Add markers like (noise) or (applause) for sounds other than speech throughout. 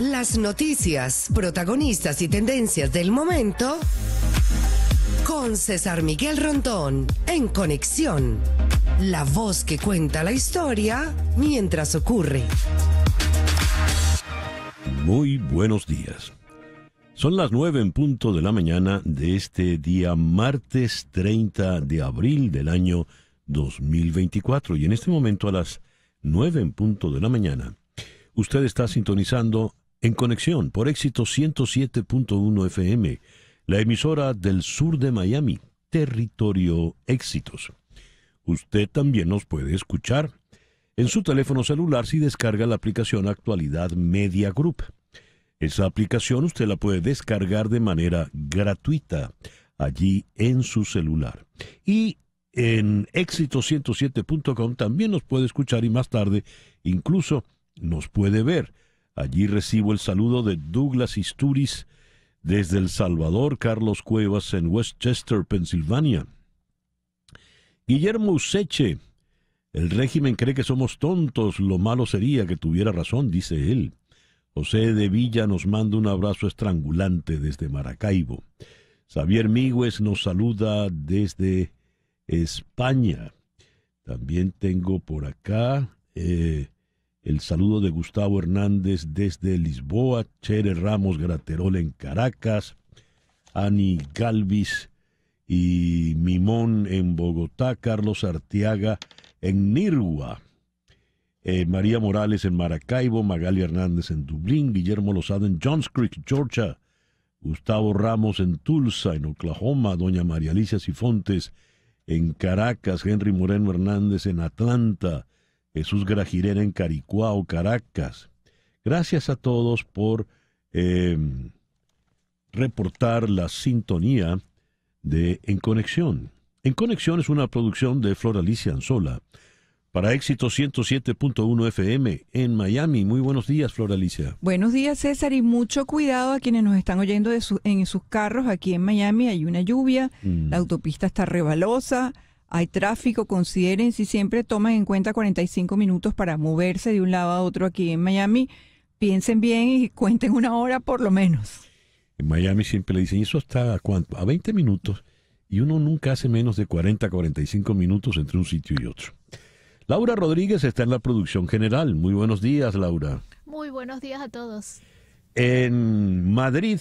Las noticias, protagonistas y tendencias del momento con César Miguel Rondón en Conexión. La voz que cuenta la historia mientras ocurre. Muy buenos días. Son las nueve en punto de la mañana de este día martes 30 de abril del año 2024 y en este momento a las nueve en punto de la mañana usted está sintonizando en conexión por éxito 107.1 FM, la emisora del sur de Miami, territorio éxitos. Usted también nos puede escuchar en su teléfono celular si descarga la aplicación Actualidad Media Group. Esa aplicación usted la puede descargar de manera gratuita allí en su celular. Y en éxito107.com también nos puede escuchar y más tarde incluso nos puede ver Allí recibo el saludo de Douglas Isturiz desde El Salvador, Carlos Cuevas en Westchester, Pensilvania. Guillermo Useche, el régimen cree que somos tontos, lo malo sería que tuviera razón, dice él. José de Villa nos manda un abrazo estrangulante desde Maracaibo. Xavier Migues nos saluda desde España. También tengo por acá eh, el saludo de Gustavo Hernández desde Lisboa, Chere Ramos Graterol en Caracas, Ani Galvis y Mimón en Bogotá, Carlos Artiaga en Nirgua, eh, María Morales en Maracaibo, Magali Hernández en Dublín, Guillermo Lozada en Johns Creek, Georgia, Gustavo Ramos en Tulsa, en Oklahoma, Doña María Alicia Cifontes en Caracas, Henry Moreno Hernández en Atlanta, Jesús Grajirena en Caricuao, Caracas. Gracias a todos por em, reportar la sintonía de En Conexión. En Conexión es una producción de Alicia Anzola. Para éxito 107.1 FM en Miami. Muy buenos días, Alicia. Buenos días, César, y mucho cuidado a quienes nos están oyendo de en sus carros. Aquí en Miami hay una lluvia, mm. la autopista está rebalosa hay tráfico, consideren si siempre toman en cuenta 45 minutos para moverse de un lado a otro aquí en Miami, piensen bien y (laughs) cuenten una hora por lo menos. En Miami siempre le dicen, ¿eso está a cuánto? A 20 minutos. Y uno nunca hace menos de 40 45 minutos entre un sitio y otro. Laura Rodríguez está en la producción general. Muy buenos días, Laura. Muy buenos días a todos. En Madrid,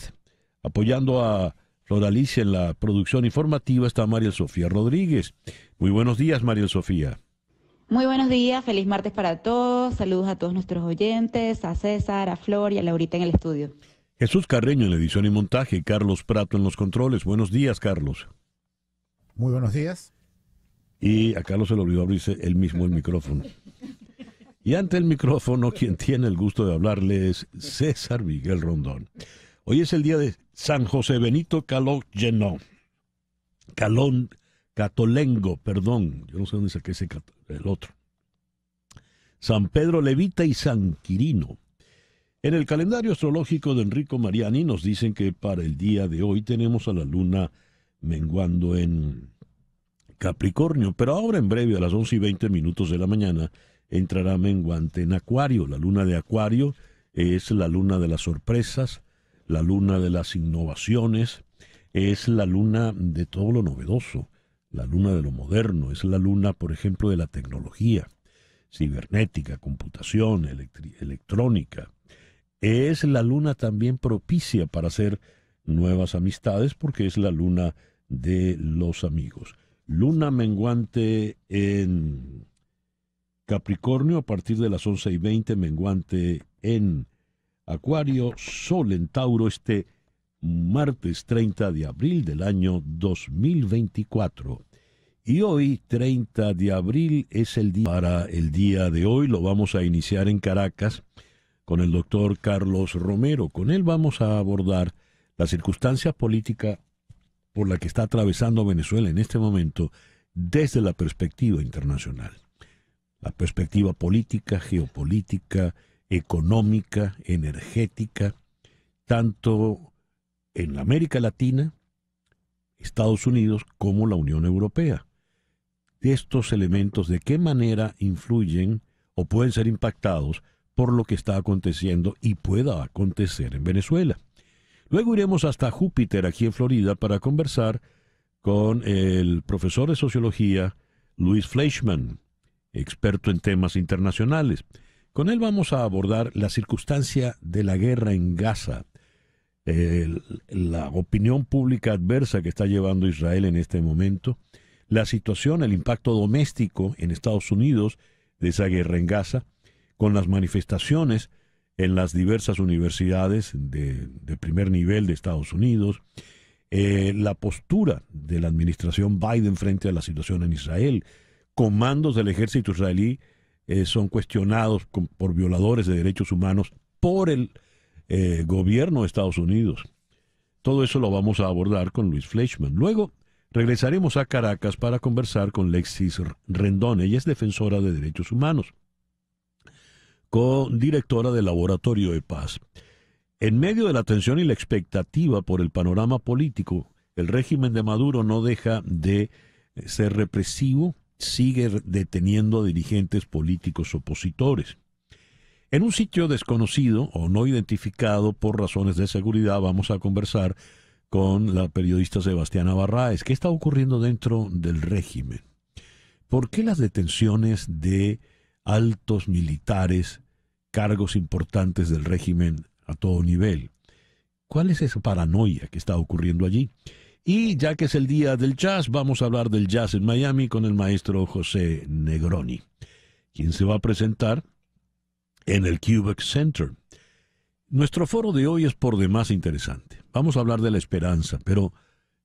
apoyando a Alicia en la producción informativa está María Sofía Rodríguez. Muy buenos días, María Sofía. Muy buenos días, feliz martes para todos. Saludos a todos nuestros oyentes, a César, a Flor y a Laurita en el estudio. Jesús Carreño en la edición y montaje, Carlos Prato en los controles. Buenos días, Carlos. Muy buenos días. Y a Carlos se le olvidó abrirse él mismo el micrófono. Y ante el micrófono, quien tiene el gusto de hablarle es César Miguel Rondón. Hoy es el día de San José Benito Caló Calón, Catolengo, perdón, yo no sé dónde saqué ese el otro. San Pedro Levita y San Quirino. En el calendario astrológico de Enrico Mariani nos dicen que para el día de hoy tenemos a la luna menguando en Capricornio, pero ahora en breve, a las 11 y 20 minutos de la mañana, entrará menguante en Acuario. La luna de Acuario es la luna de las sorpresas, la luna de las innovaciones, es la luna de todo lo novedoso, la luna de lo moderno, es la luna, por ejemplo, de la tecnología, cibernética, computación, electrónica. Es la luna también propicia para hacer nuevas amistades porque es la luna de los amigos. Luna menguante en Capricornio a partir de las 11 y 20, menguante en Acuario, Sol en Tauro este martes 30 de abril del año 2024. Y hoy, 30 de abril, es el día para el día de hoy. Lo vamos a iniciar en Caracas con el doctor Carlos Romero. Con él vamos a abordar la circunstancia política por la que está atravesando Venezuela en este momento desde la perspectiva internacional. La perspectiva política, geopolítica, económica, energética, tanto en América Latina, Estados Unidos, como la Unión Europea. Estos elementos de qué manera influyen o pueden ser impactados por lo que está aconteciendo y pueda acontecer en Venezuela. Luego iremos hasta Júpiter, aquí en Florida, para conversar con el profesor de sociología Luis Fleischmann, experto en temas internacionales. Con él vamos a abordar la circunstancia de la guerra en Gaza, la opinión pública adversa que está llevando Israel en este momento, la situación, el impacto doméstico en Estados Unidos de esa guerra en Gaza, con las manifestaciones en las diversas universidades de, primer nivel de Estados Unidos, eh, la postura de la administración Biden frente a la situación en Israel, comandos del ejército israelí eh, son cuestionados por violadores de derechos humanos por el eh, gobierno de Estados Unidos. Todo eso lo vamos a abordar con Luis Fleischman. Luego regresaremos a Caracas para conversar con Lexis Rendón. Ella es defensora de derechos humanos, co directora del Laboratorio de Paz. En medio de la tensión y la expectativa por el panorama político, el régimen de Maduro no deja de eh, ser represivo, sigue deteniendo a dirigentes políticos opositores. En un sitio desconocido o no identificado por razones de seguridad vamos a conversar con la periodista Sebastiana Barraes. ¿Qué está ocurriendo dentro del régimen? ¿Por qué las detenciones de altos militares, cargos importantes del régimen a todo nivel? ¿Cuál es esa paranoia que está ocurriendo allí? Y ya que es el día del jazz, vamos a hablar del jazz en Miami con el maestro José Negroni, quien se va a presentar en el Cubic Center. Nuestro foro de hoy es por demás interesante. Vamos a hablar de la esperanza, pero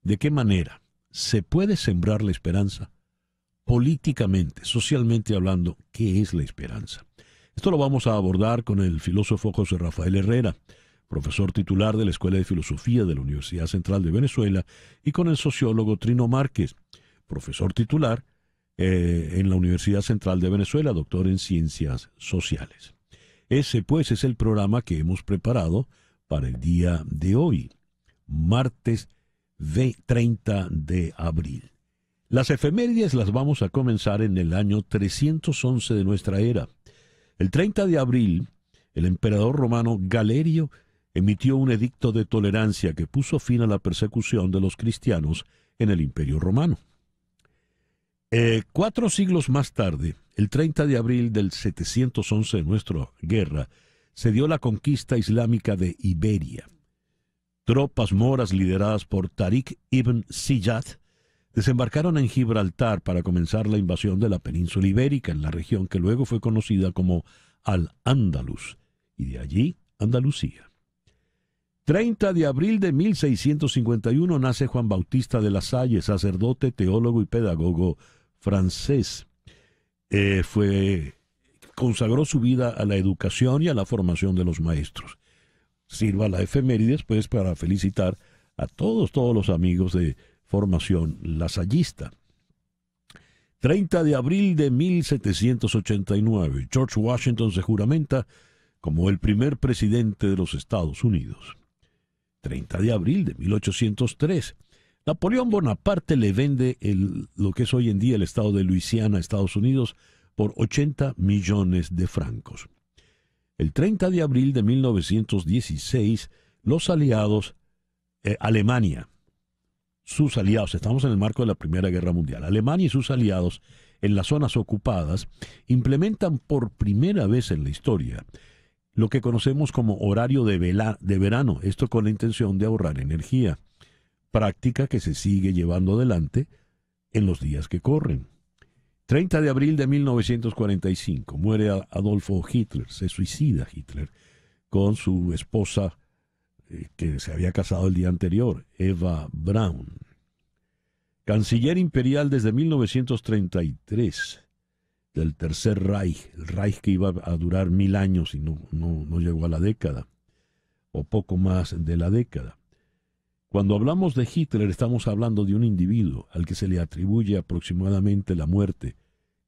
¿de qué manera se puede sembrar la esperanza? Políticamente, socialmente hablando, ¿qué es la esperanza? Esto lo vamos a abordar con el filósofo José Rafael Herrera profesor titular de la Escuela de Filosofía de la Universidad Central de Venezuela, y con el sociólogo Trino Márquez, profesor titular eh, en la Universidad Central de Venezuela, doctor en Ciencias Sociales. Ese pues es el programa que hemos preparado para el día de hoy, martes 30 de abril. Las efemérides las vamos a comenzar en el año 311 de nuestra era. El 30 de abril, el emperador romano Galerio emitió un edicto de tolerancia que puso fin a la persecución de los cristianos en el Imperio Romano. Eh, cuatro siglos más tarde, el 30 de abril del 711 de nuestra guerra, se dio la conquista islámica de Iberia. Tropas moras lideradas por Tariq ibn Siyad desembarcaron en Gibraltar para comenzar la invasión de la península ibérica en la región que luego fue conocida como Al-Ándalus y de allí Andalucía. 30 de abril de 1651 nace Juan Bautista de la Salle, sacerdote, teólogo y pedagogo francés. Eh, consagró su vida a la educación y a la formación de los maestros. Sirva la efemérides, pues, para felicitar a todos, todos los amigos de formación lasallista. 30 de abril de 1789, George Washington se juramenta como el primer presidente de los Estados Unidos. 30 de abril de 1803. Napoleón Bonaparte le vende lo que es hoy en día el estado de Luisiana a Estados Unidos por 80 millones de francos. El 30 de abril de 1916, los aliados, eh, Alemania, sus aliados, estamos en el marco de la Primera Guerra Mundial, Alemania y sus aliados en las zonas ocupadas implementan por primera vez en la historia lo que conocemos como horario de, de verano, esto con la intención de ahorrar energía, práctica que se sigue llevando adelante en los días que corren. 30 de abril de 1945 muere Adolfo Hitler, se suicida Hitler, con su esposa eh, que se había casado el día anterior, Eva Braun. Canciller imperial desde 1933 del Tercer Reich, el Reich que iba a durar mil años y no, no, no llegó a la década, o poco más de la década. Cuando hablamos de Hitler estamos hablando de un individuo al que se le atribuye aproximadamente la muerte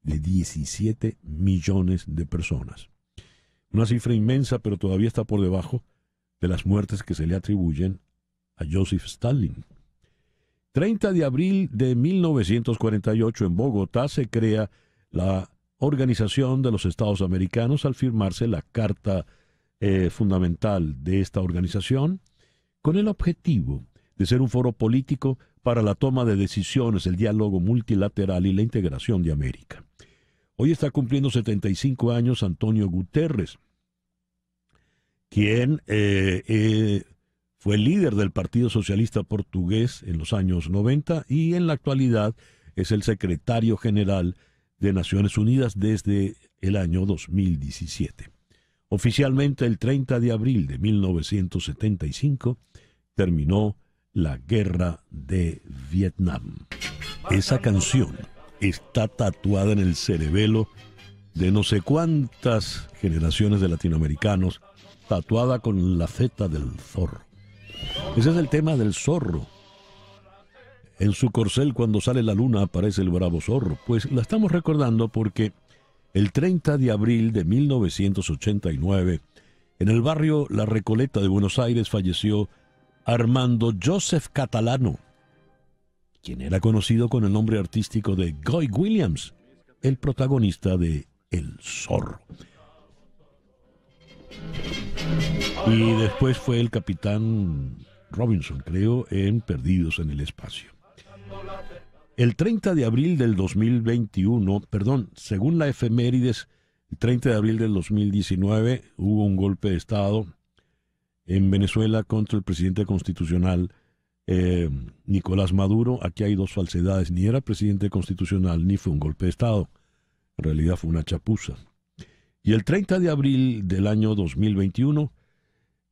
de 17 millones de personas. Una cifra inmensa, pero todavía está por debajo de las muertes que se le atribuyen a Joseph Stalin. 30 de abril de 1948 en Bogotá se crea la Organización de los Estados Americanos al firmarse la Carta eh, Fundamental de esta organización, con el objetivo de ser un foro político para la toma de decisiones, el diálogo multilateral y la integración de América. Hoy está cumpliendo 75 años Antonio Guterres, quien eh, eh, fue líder del Partido Socialista Portugués en los años 90 y en la actualidad es el secretario general de Naciones Unidas desde el año 2017. Oficialmente el 30 de abril de 1975 terminó la guerra de Vietnam. Esa canción está tatuada en el cerebelo de no sé cuántas generaciones de latinoamericanos, tatuada con la Z del zorro. Ese es el tema del zorro, en su corcel cuando sale la luna aparece el bravo zorro. Pues la estamos recordando porque el 30 de abril de 1989, en el barrio La Recoleta de Buenos Aires falleció Armando Joseph Catalano, quien era conocido con el nombre artístico de Guy Williams, el protagonista de El Zorro. Y después fue el capitán Robinson, creo, en Perdidos en el Espacio. El 30 de abril del 2021, perdón, según la efemérides, el 30 de abril del 2019 hubo un golpe de Estado en Venezuela contra el presidente constitucional eh, Nicolás Maduro. Aquí hay dos falsedades. Ni era presidente constitucional ni fue un golpe de Estado. En realidad fue una chapuza. Y el 30 de abril del año 2021,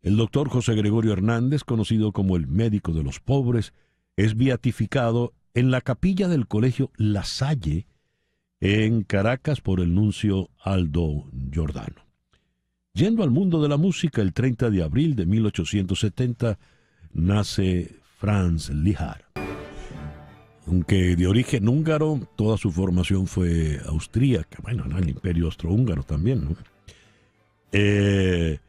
el doctor José Gregorio Hernández, conocido como el médico de los pobres, es beatificado en la capilla del colegio La Salle, en Caracas, por el nuncio Aldo Giordano. Yendo al mundo de la música, el 30 de abril de 1870 nace Franz Lihar. Aunque de origen húngaro, toda su formación fue austríaca, bueno, en el imperio austrohúngaro también. ¿no? Eh,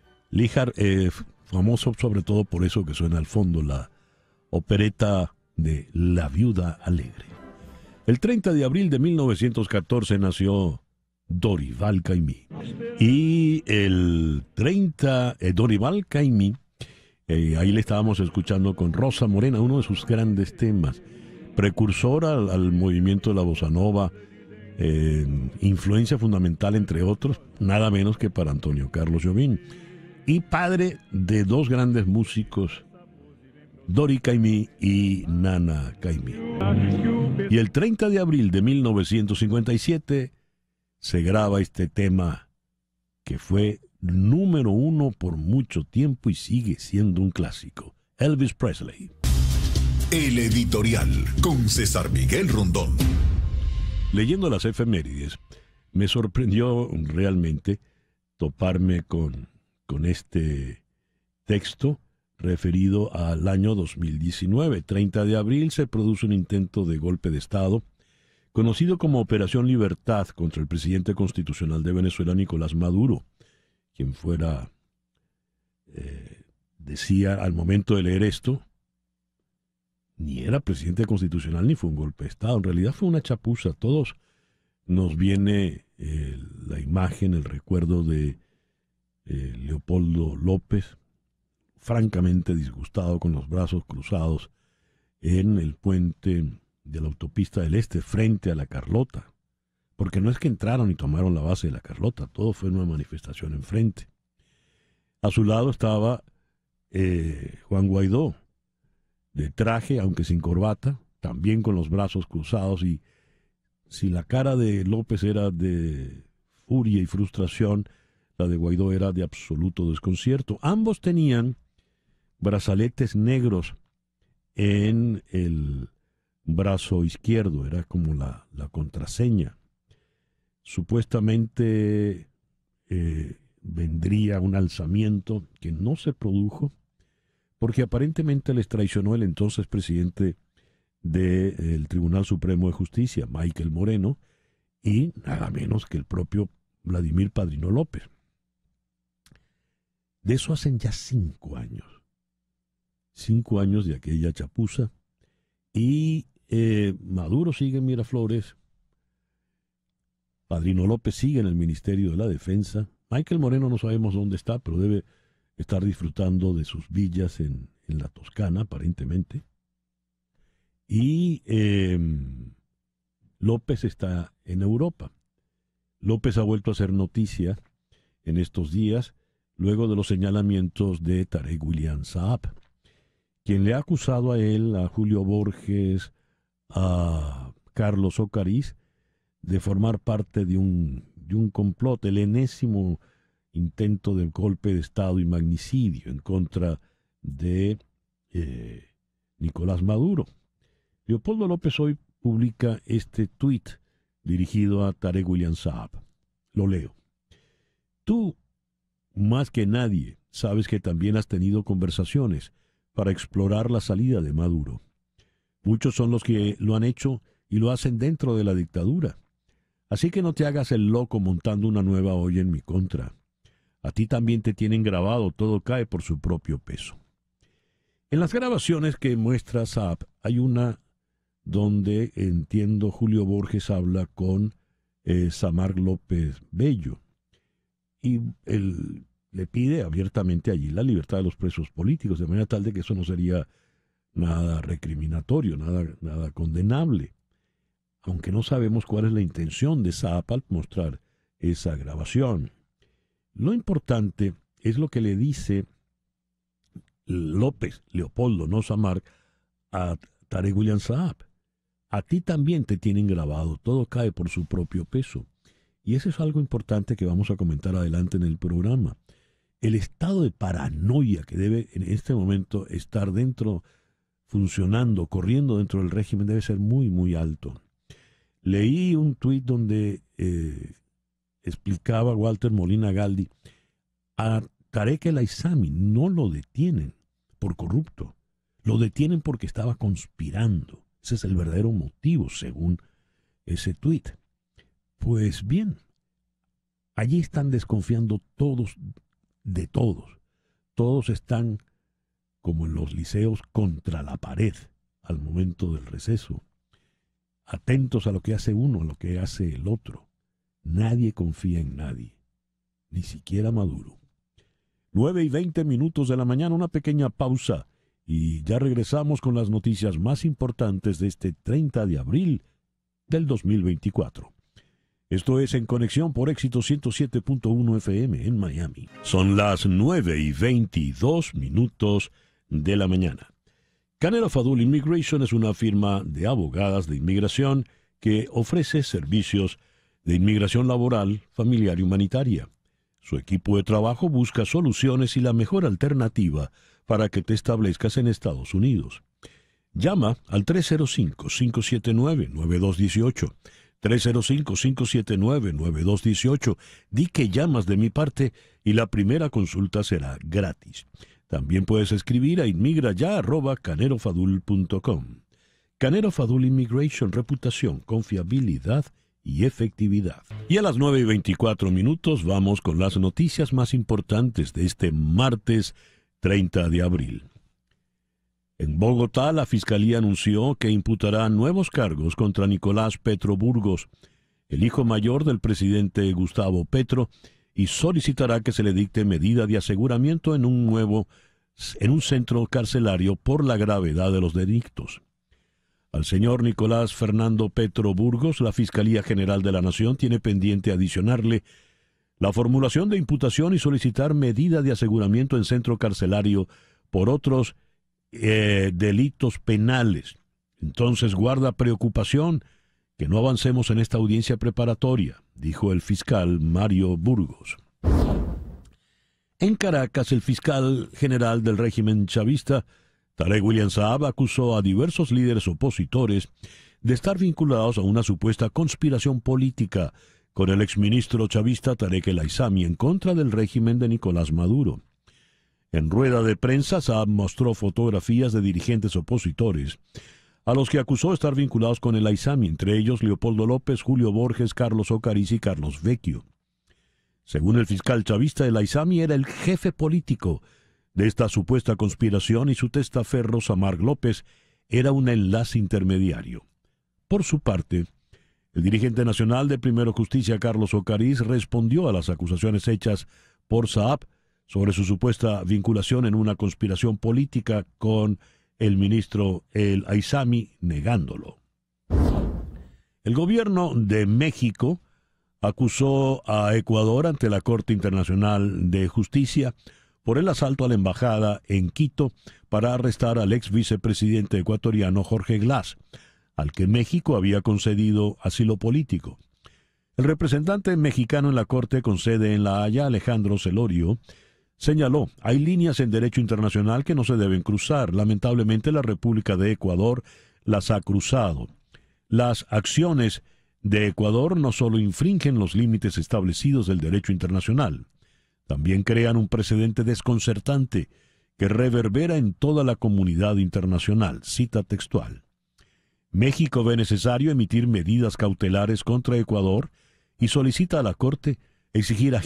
famoso sobre todo por eso que suena al fondo, la opereta de La Viuda Alegre. El 30 de abril de 1914 nació Dorival Caimí Y el 30, eh, Dorival Caimí eh, ahí le estábamos escuchando con Rosa Morena, uno de sus grandes temas, precursor al, movimiento de la bossa nova, influencia fundamental, entre otros, nada menos que para Antonio Carlos Jobim, y padre de dos grandes músicos Dori kaimi y Nana kaimi Y el 30 de abril de 1957 se graba este tema que fue número uno por mucho tiempo y sigue siendo un clásico, Elvis Presley. El editorial con César Miguel Rondón. Leyendo las efemérides, me sorprendió realmente toparme con, con este texto referido al año 2019. 30 de abril se produce un intento de golpe de Estado conocido como Operación Libertad contra el presidente constitucional de Venezuela, Nicolás Maduro, quien fuera, eh, decía al momento de leer esto, ni era presidente constitucional ni fue un golpe de Estado, en realidad fue una chapuza. Todos nos viene eh, la imagen, el recuerdo de eh, Leopoldo López, francamente disgustado con los brazos cruzados en el puente de la autopista del Este frente a la Carlota. Porque no es que entraron y tomaron la base de la Carlota, todo fue una manifestación enfrente. A su lado estaba eh, Juan Guaidó, de traje, aunque sin corbata, también con los brazos cruzados y si la cara de López era de furia y frustración, la de Guaidó era de absoluto desconcierto. Ambos tenían brazaletes negros en el brazo izquierdo, era como la, contraseña. Supuestamente eh, vendría un alzamiento que no se produjo porque aparentemente les traicionó el entonces presidente del Tribunal Supremo de Justicia, Michael Moreno, y nada menos que el propio Vladimir Padrino López. De eso hacen ya cinco años cinco años de aquella chapuza. Y eh, Maduro sigue en Miraflores. Padrino López sigue en el Ministerio de la Defensa. Michael Moreno no sabemos dónde está, pero debe estar disfrutando de sus villas en, la Toscana, aparentemente. Y em, López está en Europa. López ha vuelto a hacer noticia en estos días, luego de los señalamientos de Tarek William Saab quien le ha acusado a él, a Julio Borges, a Carlos Ocariz, de formar parte de un, de un complot, el enésimo intento del golpe de Estado y magnicidio en contra de eh, Nicolás Maduro. Leopoldo López hoy publica este tuit dirigido a Tarek William Saab. Lo leo. Tú, más que nadie, sabes que también has tenido conversaciones para explorar la salida de Maduro. Muchos son los que lo han hecho y lo hacen dentro de la dictadura. Así que no te hagas el loco montando una nueva olla en mi contra. A ti también te tienen grabado, todo cae por su propio peso. En las grabaciones que muestra Saab hay una donde entiendo Julio Borges habla con eh, Samar López Bello. Y el le pide abiertamente allí la libertad de los presos políticos, de manera tal de que eso no sería nada recriminatorio, nada, nada condenable. Aunque no sabemos cuál es la intención de Saab al mostrar esa grabación. Lo importante es lo que le dice López, Leopoldo, no a Tarek William Saab. A ti también te tienen grabado, todo cae por su propio peso. Y eso es algo importante que vamos a comentar adelante en el programa el estado de paranoia que debe en este momento estar dentro, funcionando, corriendo dentro del régimen, debe ser muy, muy alto. Leí un tuit donde eh, explicaba Walter Molina Galdi, a Tarek el Aizami no lo detienen por corrupto, lo detienen porque estaba conspirando. Ese es el verdadero motivo, según ese tuit. Pues bien, allí están desconfiando todos de todos. Todos están, como en los liceos, contra la pared al momento del receso, atentos a lo que hace uno, a lo que hace el otro. Nadie confía en nadie, ni siquiera Maduro. 9 y 20 minutos de la mañana, una pequeña pausa y ya regresamos con las noticias más importantes de este 30 de abril del 2024. Esto es en conexión por éxito 107.1 FM en Miami. Son las 9 y 22 minutos de la mañana. Canela Fadul Immigration es una firma de abogadas de inmigración que ofrece servicios de inmigración laboral, familiar y humanitaria. Su equipo de trabajo busca soluciones y la mejor alternativa para que te establezcas en Estados Unidos. Llama al 305-579-9218. 305-579-9218. Di que llamas de mi parte y la primera consulta será gratis. También puedes escribir a inmigraya.canerofadul.com. Canero Fadul Immigration, reputación, confiabilidad y efectividad. Y a las 9 y 24 minutos vamos con las noticias más importantes de este martes 30 de abril. En Bogotá, la Fiscalía anunció que imputará nuevos cargos contra Nicolás Petro Burgos, el hijo mayor del presidente Gustavo Petro, y solicitará que se le dicte medida de aseguramiento en un nuevo en un centro carcelario por la gravedad de los delitos. Al señor Nicolás Fernando Petro Burgos, la Fiscalía General de la Nación tiene pendiente adicionarle la formulación de imputación y solicitar medida de aseguramiento en centro carcelario por otros eh, delitos penales. Entonces guarda preocupación que no avancemos en esta audiencia preparatoria, dijo el fiscal Mario Burgos. En Caracas, el fiscal general del régimen chavista, Tarek William Saab, acusó a diversos líderes opositores de estar vinculados a una supuesta conspiración política con el exministro chavista Tarek El en contra del régimen de Nicolás Maduro. En rueda de prensa, Saab mostró fotografías de dirigentes opositores, a los que acusó estar vinculados con el AISAMI, entre ellos Leopoldo López, Julio Borges, Carlos Ocariz y Carlos Vecchio. Según el fiscal chavista, el AISAMI era el jefe político de esta supuesta conspiración y su testaferro, Samar López, era un enlace intermediario. Por su parte, el dirigente nacional de Primero Justicia, Carlos Ocariz, respondió a las acusaciones hechas por Saab sobre su supuesta vinculación en una conspiración política con el ministro El Aizami, negándolo. El gobierno de México acusó a Ecuador ante la Corte Internacional de Justicia por el asalto a la embajada en Quito para arrestar al ex vicepresidente ecuatoriano Jorge Glass, al que México había concedido asilo político. El representante mexicano en la Corte con sede en La Haya, Alejandro Celorio, Señaló, hay líneas en derecho internacional que no se deben cruzar. Lamentablemente la República de Ecuador las ha cruzado. Las acciones de Ecuador no solo infringen los límites establecidos del derecho internacional, también crean un precedente desconcertante que reverbera en toda la comunidad internacional. Cita textual. México ve necesario emitir medidas cautelares contra Ecuador y solicita a la Corte exigir a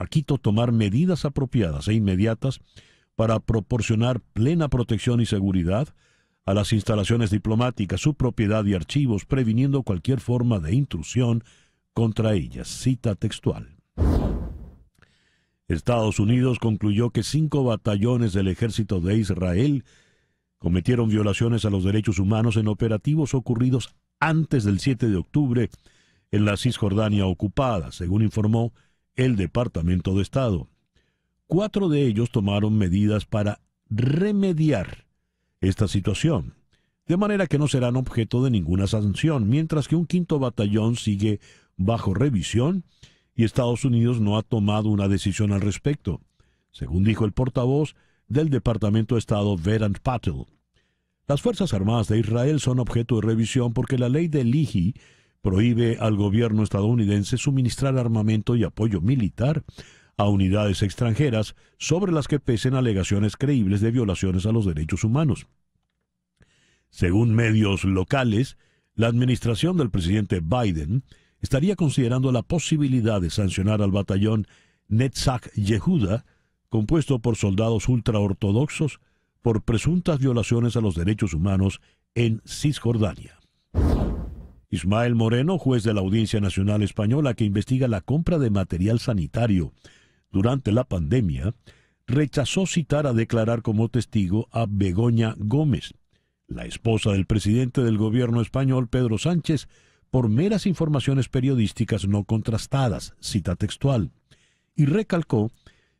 a Quito tomar medidas apropiadas e inmediatas para proporcionar plena protección y seguridad a las instalaciones diplomáticas, su propiedad y archivos, previniendo cualquier forma de intrusión contra ellas. Cita textual. Estados Unidos concluyó que cinco batallones del ejército de Israel cometieron violaciones a los derechos humanos en operativos ocurridos antes del 7 de octubre en la Cisjordania ocupada, según informó el Departamento de Estado. Cuatro de ellos tomaron medidas para remediar esta situación, de manera que no serán objeto de ninguna sanción, mientras que un quinto batallón sigue bajo revisión y Estados Unidos no ha tomado una decisión al respecto, según dijo el portavoz del Departamento de Estado Verant Patel. Las Fuerzas Armadas de Israel son objeto de revisión porque la ley de Lihi prohíbe al gobierno estadounidense suministrar armamento y apoyo militar a unidades extranjeras sobre las que pesen alegaciones creíbles de violaciones a los derechos humanos. Según medios locales, la administración del presidente Biden estaría considerando la posibilidad de sancionar al batallón Netzach Yehuda, compuesto por soldados ultraortodoxos, por presuntas violaciones a los derechos humanos en Cisjordania. Ismael Moreno, juez de la Audiencia Nacional Española que investiga la compra de material sanitario durante la pandemia, rechazó citar a declarar como testigo a Begoña Gómez, la esposa del presidente del gobierno español Pedro Sánchez, por meras informaciones periodísticas no contrastadas, cita textual, y recalcó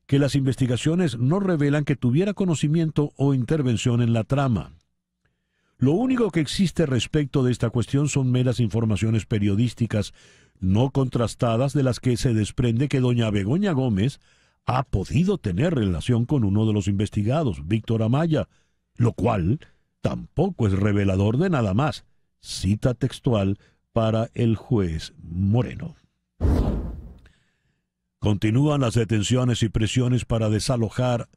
que las investigaciones no revelan que tuviera conocimiento o intervención en la trama. Lo único que existe respecto de esta cuestión son meras informaciones periodísticas no contrastadas de las que se desprende que doña Begoña Gómez ha podido tener relación con uno de los investigados, Víctor Amaya, lo cual tampoco es revelador de nada más. Cita textual para el juez Moreno. Continúan las detenciones y presiones para desalojar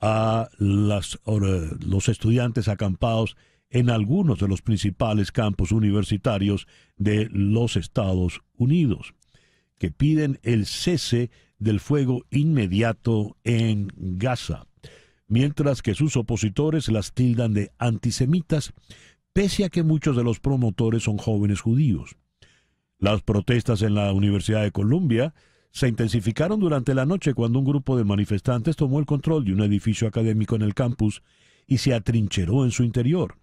a eh, los estudiantes acampados en algunos de los principales campos universitarios de los Estados Unidos, que piden el cese del fuego inmediato en Gaza, mientras que sus opositores las tildan de antisemitas, pese a que muchos de los promotores son jóvenes judíos. Las protestas en la Universidad de Columbia se intensificaron durante la noche cuando un grupo de manifestantes tomó el control de un edificio académico en el campus y se atrincheró en su interior.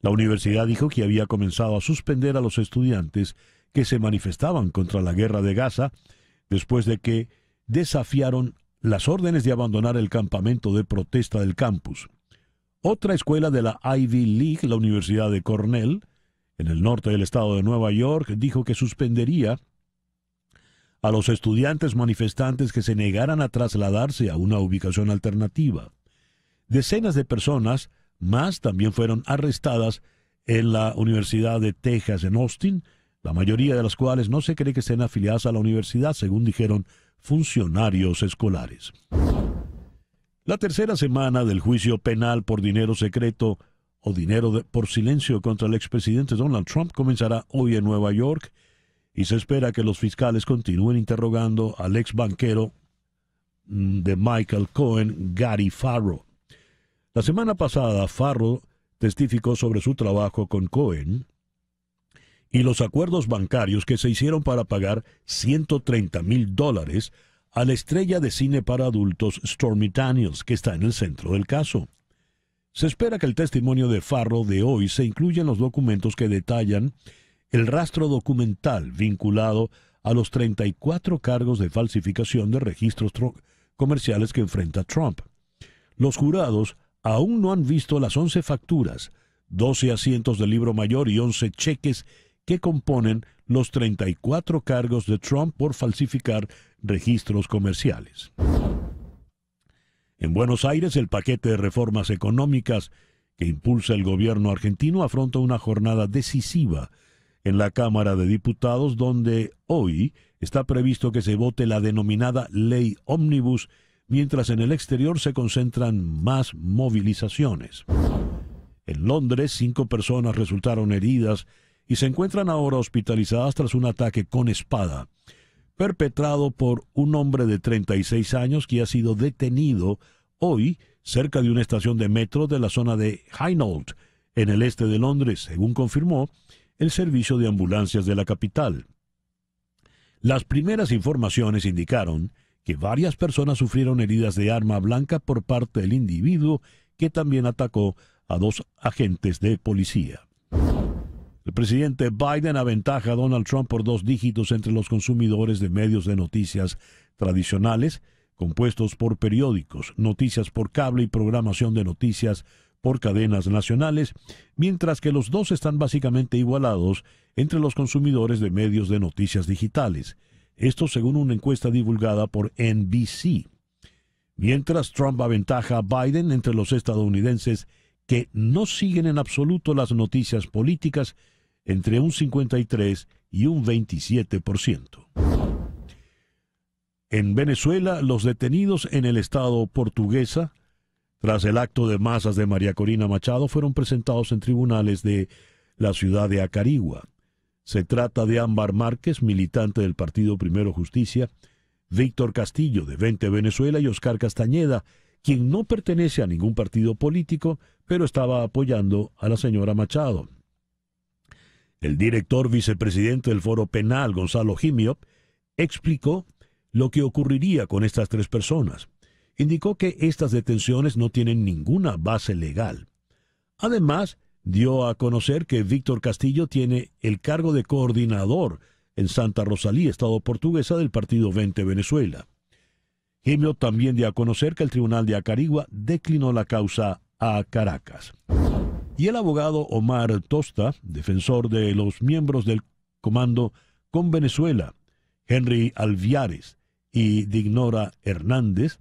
La universidad dijo que había comenzado a suspender a los estudiantes que se manifestaban contra la guerra de Gaza después de que desafiaron las órdenes de abandonar el campamento de protesta del campus. Otra escuela de la Ivy League, la Universidad de Cornell, en el norte del estado de Nueva York, dijo que suspendería a los estudiantes manifestantes que se negaran a trasladarse a una ubicación alternativa. Decenas de personas más también fueron arrestadas en la Universidad de Texas en Austin, la mayoría de las cuales no se cree que estén afiliadas a la universidad, según dijeron funcionarios escolares. La tercera semana del juicio penal por dinero secreto o dinero por silencio contra el expresidente Donald Trump comenzará hoy en Nueva York y se espera que los fiscales continúen interrogando al ex banquero mm, de Michael Cohen, Gary Farrow. La semana pasada, Farro testificó sobre su trabajo con Cohen y los acuerdos bancarios que se hicieron para pagar 130 mil dólares a la estrella de cine para adultos Stormy Daniels, que está en el centro del caso. Se espera que el testimonio de Farrow de hoy se incluya en los documentos que detallan el rastro documental vinculado a los 34 cargos de falsificación de registros comerciales que enfrenta Trump. Los jurados aún no han visto las 11 facturas, 12 asientos del libro mayor y 11 cheques que componen los 34 cargos de Trump por falsificar registros comerciales. En Buenos Aires, el paquete de reformas económicas que impulsa el gobierno argentino afronta una jornada decisiva en la Cámara de Diputados, donde hoy está previsto que se vote la denominada ley ómnibus mientras en el exterior se concentran más movilizaciones. En Londres, cinco personas resultaron heridas y se encuentran ahora hospitalizadas tras un ataque con espada, perpetrado por un hombre de 36 años que ha sido detenido hoy cerca de una estación de metro de la zona de Hainault, en el este de Londres, según confirmó el servicio de ambulancias de la capital. Las primeras informaciones indicaron que varias personas sufrieron heridas de arma blanca por parte del individuo que también atacó a dos agentes de policía. El presidente Biden aventaja a Donald Trump por dos dígitos entre los consumidores de medios de noticias tradicionales, compuestos por periódicos, noticias por cable y programación de noticias por cadenas nacionales, mientras que los dos están básicamente igualados entre los consumidores de medios de noticias digitales. Esto según una encuesta divulgada por NBC. Mientras Trump aventaja a Biden entre los estadounidenses que no siguen en absoluto las noticias políticas entre un 53 y un 27%. En Venezuela, los detenidos en el estado portuguesa, tras el acto de masas de María Corina Machado, fueron presentados en tribunales de la ciudad de Acarigua. Se trata de Ámbar Márquez, militante del partido Primero Justicia, Víctor Castillo, de 20 Venezuela, y Oscar Castañeda, quien no pertenece a ningún partido político, pero estaba apoyando a la señora Machado. El director vicepresidente del Foro Penal, Gonzalo Jimio, explicó lo que ocurriría con estas tres personas. Indicó que estas detenciones no tienen ninguna base legal. Además, dio a conocer que Víctor Castillo tiene el cargo de coordinador en Santa Rosalía, Estado portuguesa, del Partido 20 Venezuela. Gimio también dio a conocer que el Tribunal de Acarigua declinó la causa a Caracas. Y el abogado Omar Tosta, defensor de los miembros del comando con Venezuela, Henry Alviares y Dignora Hernández,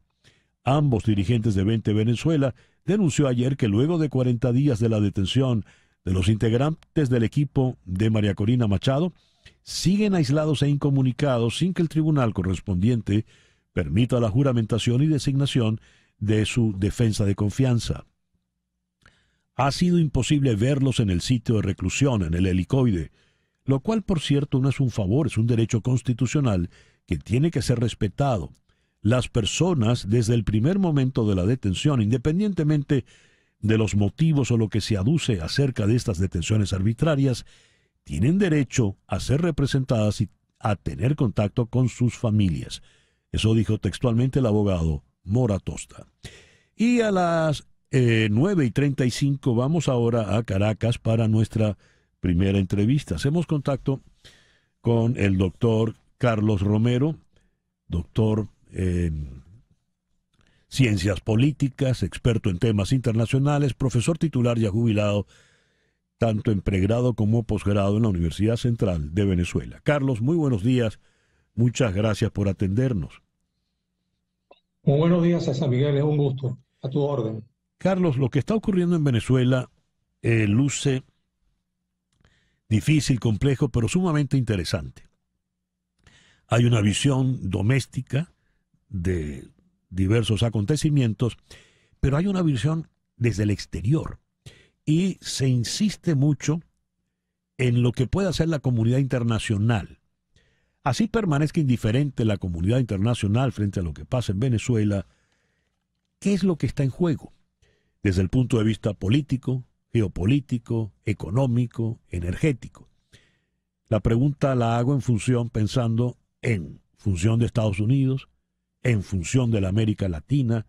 ambos dirigentes de 20 Venezuela, denunció ayer que luego de 40 días de la detención de los integrantes del equipo de María Corina Machado, siguen aislados e incomunicados sin que el tribunal correspondiente permita la juramentación y designación de su defensa de confianza. Ha sido imposible verlos en el sitio de reclusión, en el helicoide, lo cual por cierto no es un favor, es un derecho constitucional que tiene que ser respetado las personas desde el primer momento de la detención, independientemente de los motivos o lo que se aduce acerca de estas detenciones arbitrarias, tienen derecho a ser representadas y a tener contacto con sus familias. Eso dijo textualmente el abogado Mora Tosta. Y a las 9 eh, y 35 vamos ahora a Caracas para nuestra primera entrevista. Hacemos contacto con el doctor Carlos Romero, doctor eh, ciencias políticas, experto en temas internacionales, profesor titular ya jubilado, tanto en pregrado como posgrado en la Universidad Central de Venezuela. Carlos, muy buenos días. Muchas gracias por atendernos. Muy buenos días, San Miguel. Es un gusto. A tu orden. Carlos, lo que está ocurriendo en Venezuela eh, luce difícil, complejo, pero sumamente interesante. Hay una visión doméstica de diversos acontecimientos, pero hay una visión desde el exterior y se insiste mucho en lo que puede hacer la comunidad internacional. Así permanezca indiferente la comunidad internacional frente a lo que pasa en Venezuela, ¿qué es lo que está en juego? Desde el punto de vista político, geopolítico, económico, energético. La pregunta la hago en función, pensando en función de Estados Unidos, en función de la América Latina,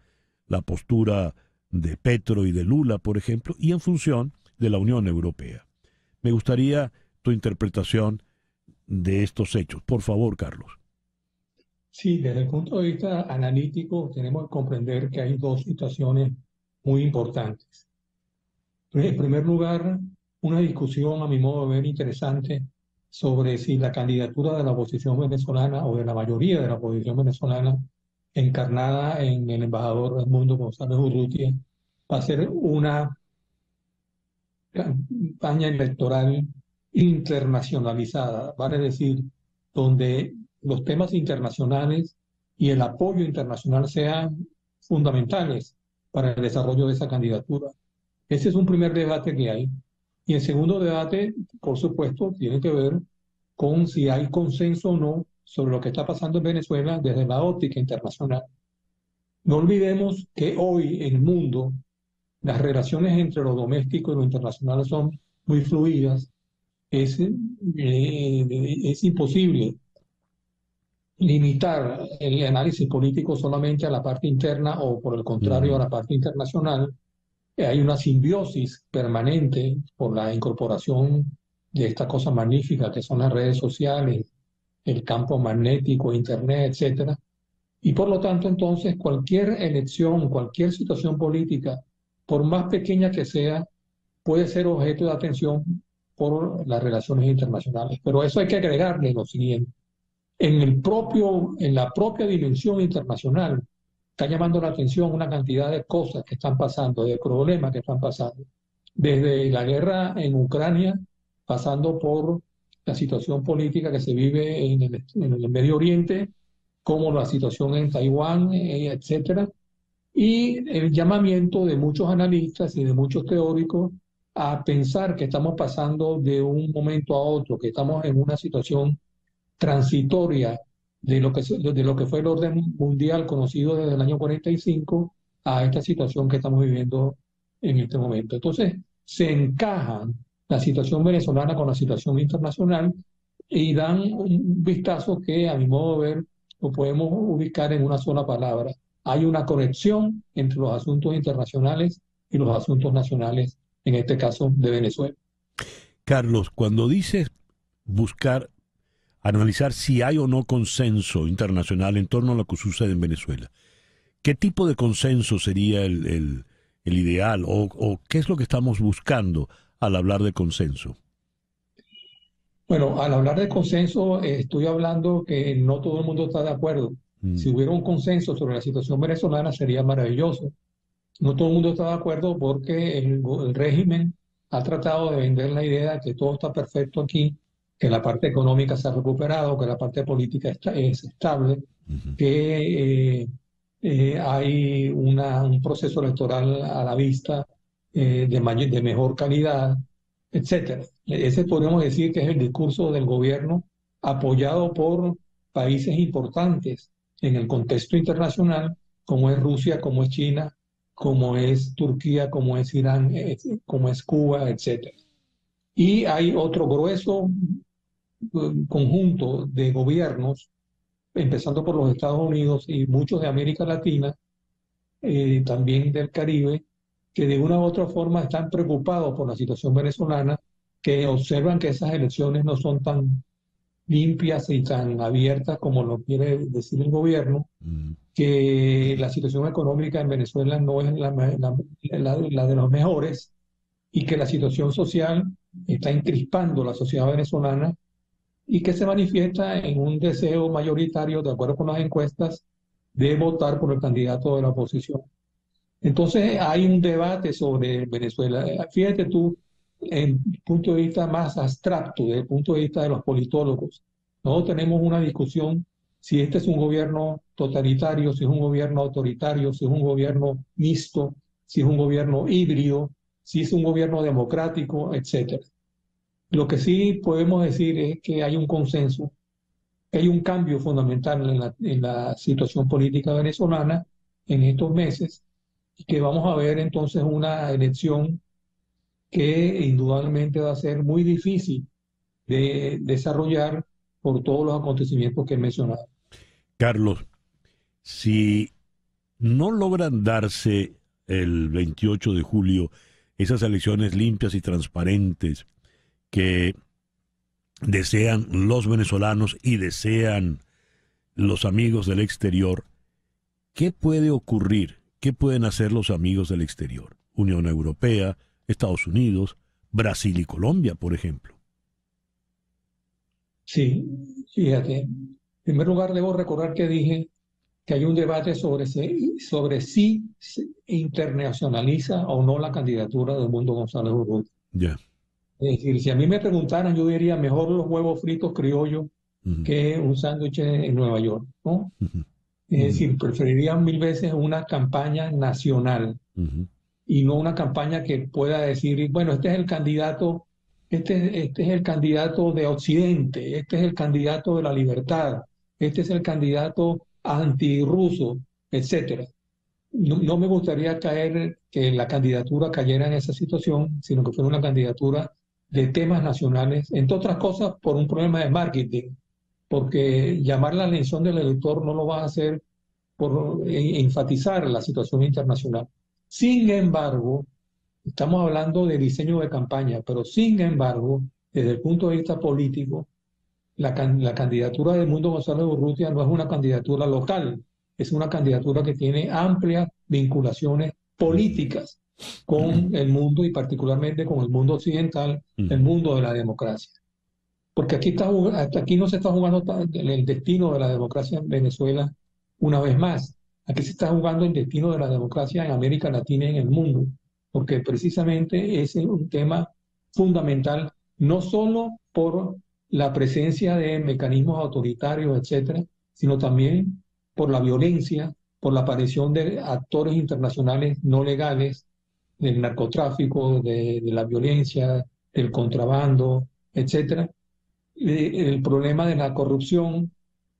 la postura de Petro y de Lula, por ejemplo, y en función de la Unión Europea. Me gustaría tu interpretación de estos hechos. Por favor, Carlos. Sí, desde el punto de vista analítico tenemos que comprender que hay dos situaciones muy importantes. Pues, en primer lugar, una discusión, a mi modo de ver, interesante sobre si la candidatura de la oposición venezolana o de la mayoría de la oposición venezolana encarnada en el embajador mundo González Urrutia, va a ser una campaña electoral internacionalizada, vale decir, donde los temas internacionales y el apoyo internacional sean fundamentales para el desarrollo de esa candidatura. Ese es un primer debate que hay. Y el segundo debate, por supuesto, tiene que ver con si hay consenso o no sobre lo que está pasando en Venezuela desde la óptica internacional. No olvidemos que hoy en el mundo las relaciones entre lo doméstico y lo internacional son muy fluidas. Es, eh, es imposible limitar el análisis político solamente a la parte interna o por el contrario a la parte internacional. Hay una simbiosis permanente por la incorporación de esta cosa magnífica que son las redes sociales, el campo magnético, Internet, etcétera. Y por lo tanto, entonces, cualquier elección, cualquier situación política, por más pequeña que sea, puede ser objeto de atención por las relaciones internacionales. Pero eso hay que agregarle lo siguiente. En, el propio, en la propia dimensión internacional está llamando la atención una cantidad de cosas que están pasando, de problemas que están pasando, desde la guerra en Ucrania, pasando por la situación política que se vive en el, Medio Oriente, como la situación en Taiwán, eh, etcétera, y el llamamiento de muchos analistas y de muchos teóricos a pensar que estamos pasando de un momento a otro, que estamos en una situación transitoria de lo que, de lo que fue el orden mundial conocido desde el año 45 a esta situación que estamos viviendo en este momento. Entonces, se encajan la situación venezolana con la situación internacional y dan un vistazo que a mi modo de ver lo podemos ubicar en una sola palabra. Hay una conexión entre los asuntos internacionales y los asuntos nacionales, en este caso de Venezuela. Carlos, cuando dices buscar, analizar si hay o no consenso internacional en torno a lo que sucede en Venezuela, ¿qué tipo de consenso sería el, ideal o, o qué es lo que estamos buscando al hablar de consenso? Bueno, al hablar de consenso, eh, estoy hablando que no todo el mundo está de acuerdo. Mm. Si hubiera un consenso sobre la situación venezolana, sería maravilloso. No todo el mundo está de acuerdo porque el, régimen ha tratado de vender la idea de que todo está perfecto aquí, que la parte económica se ha recuperado, que la parte política es estable, que eh, eh, hay un proceso electoral a la vista eh, de, mejor calidad, etcétera. Ese podríamos decir que es el discurso del gobierno apoyado por países importantes en el contexto internacional, como es Rusia, como es China, como es Turquía, como es Irán, eh, como es Cuba, etcétera. Y hay otro grueso eh, conjunto de gobiernos, empezando por los Estados Unidos y muchos de América Latina, y también del Caribe, que de una u otra forma están preocupados por la situación venezolana, que observan que esas elecciones no son tan limpias y tan abiertas como lo quiere decir el gobierno, mm. que la situación económica en Venezuela no es la, la, de los mejores y que la situación social está encrispando la sociedad venezolana y que se manifiesta en un deseo mayoritario, de acuerdo con las encuestas, de votar por el candidato de la oposición. Entonces hay un debate sobre Venezuela. Fíjate tú, en punto de vista más abstracto, desde el punto de vista de los politólogos, no tenemos una discusión si este es un gobierno totalitario, si es un gobierno autoritario, si es un gobierno mixto, si es un gobierno híbrido, si es un gobierno democrático, etc. Lo que sí podemos decir es que hay un consenso, hay un cambio fundamental en la situación política venezolana en estos meses que vamos a ver entonces una elección que indudablemente va a ser muy difícil de desarrollar por todos los acontecimientos que he mencionado. Carlos, si no logran darse el 28 de julio esas elecciones limpias y transparentes que desean los venezolanos y desean los amigos del exterior, ¿qué puede ocurrir ¿Qué pueden hacer los amigos del exterior? Unión Europea, Estados Unidos, Brasil y Colombia, por ejemplo. Sí, fíjate. En primer lugar, debo recordar que dije que hay un debate sobre si, internacionaliza o no la candidatura de Mundo González Urrutia. Es decir, si a mí me preguntaran, yo diría mejor los huevos fritos criollos que un sándwich en Nueva York, ¿no? Es decir, preferiría mil veces una campaña nacional y no una campaña que pueda decir, bueno, este es el candidato, este, este es el candidato de Occidente, este es el candidato de la libertad, este es el candidato antirruso, etc. no, me gustaría caer que la candidatura cayera en esa situación, sino que fuera una candidatura de temas nacionales, entre otras cosas por un problema de marketing, porque llamar la atención del elector no lo va a hacer por e-, enfatizar la situación internacional. Sin embargo, estamos hablando de diseño de campaña, pero sin embargo, desde el punto de vista político, la, candidatura del Mundo González Urrutia no es una candidatura local, es una candidatura que tiene amplias vinculaciones políticas con el mundo y particularmente con el mundo occidental, el mundo de la democracia porque aquí, está, aquí no se está jugando el destino de la democracia en Venezuela una vez más. Aquí se está jugando el destino de la democracia en América Latina y en el mundo, porque precisamente es un tema fundamental, no solo por la presencia de mecanismos autoritarios, etcétera, sino también por la violencia, por la aparición de actores internacionales no legales, del narcotráfico, de, de la violencia, del contrabando, etcétera, el problema de la corrupción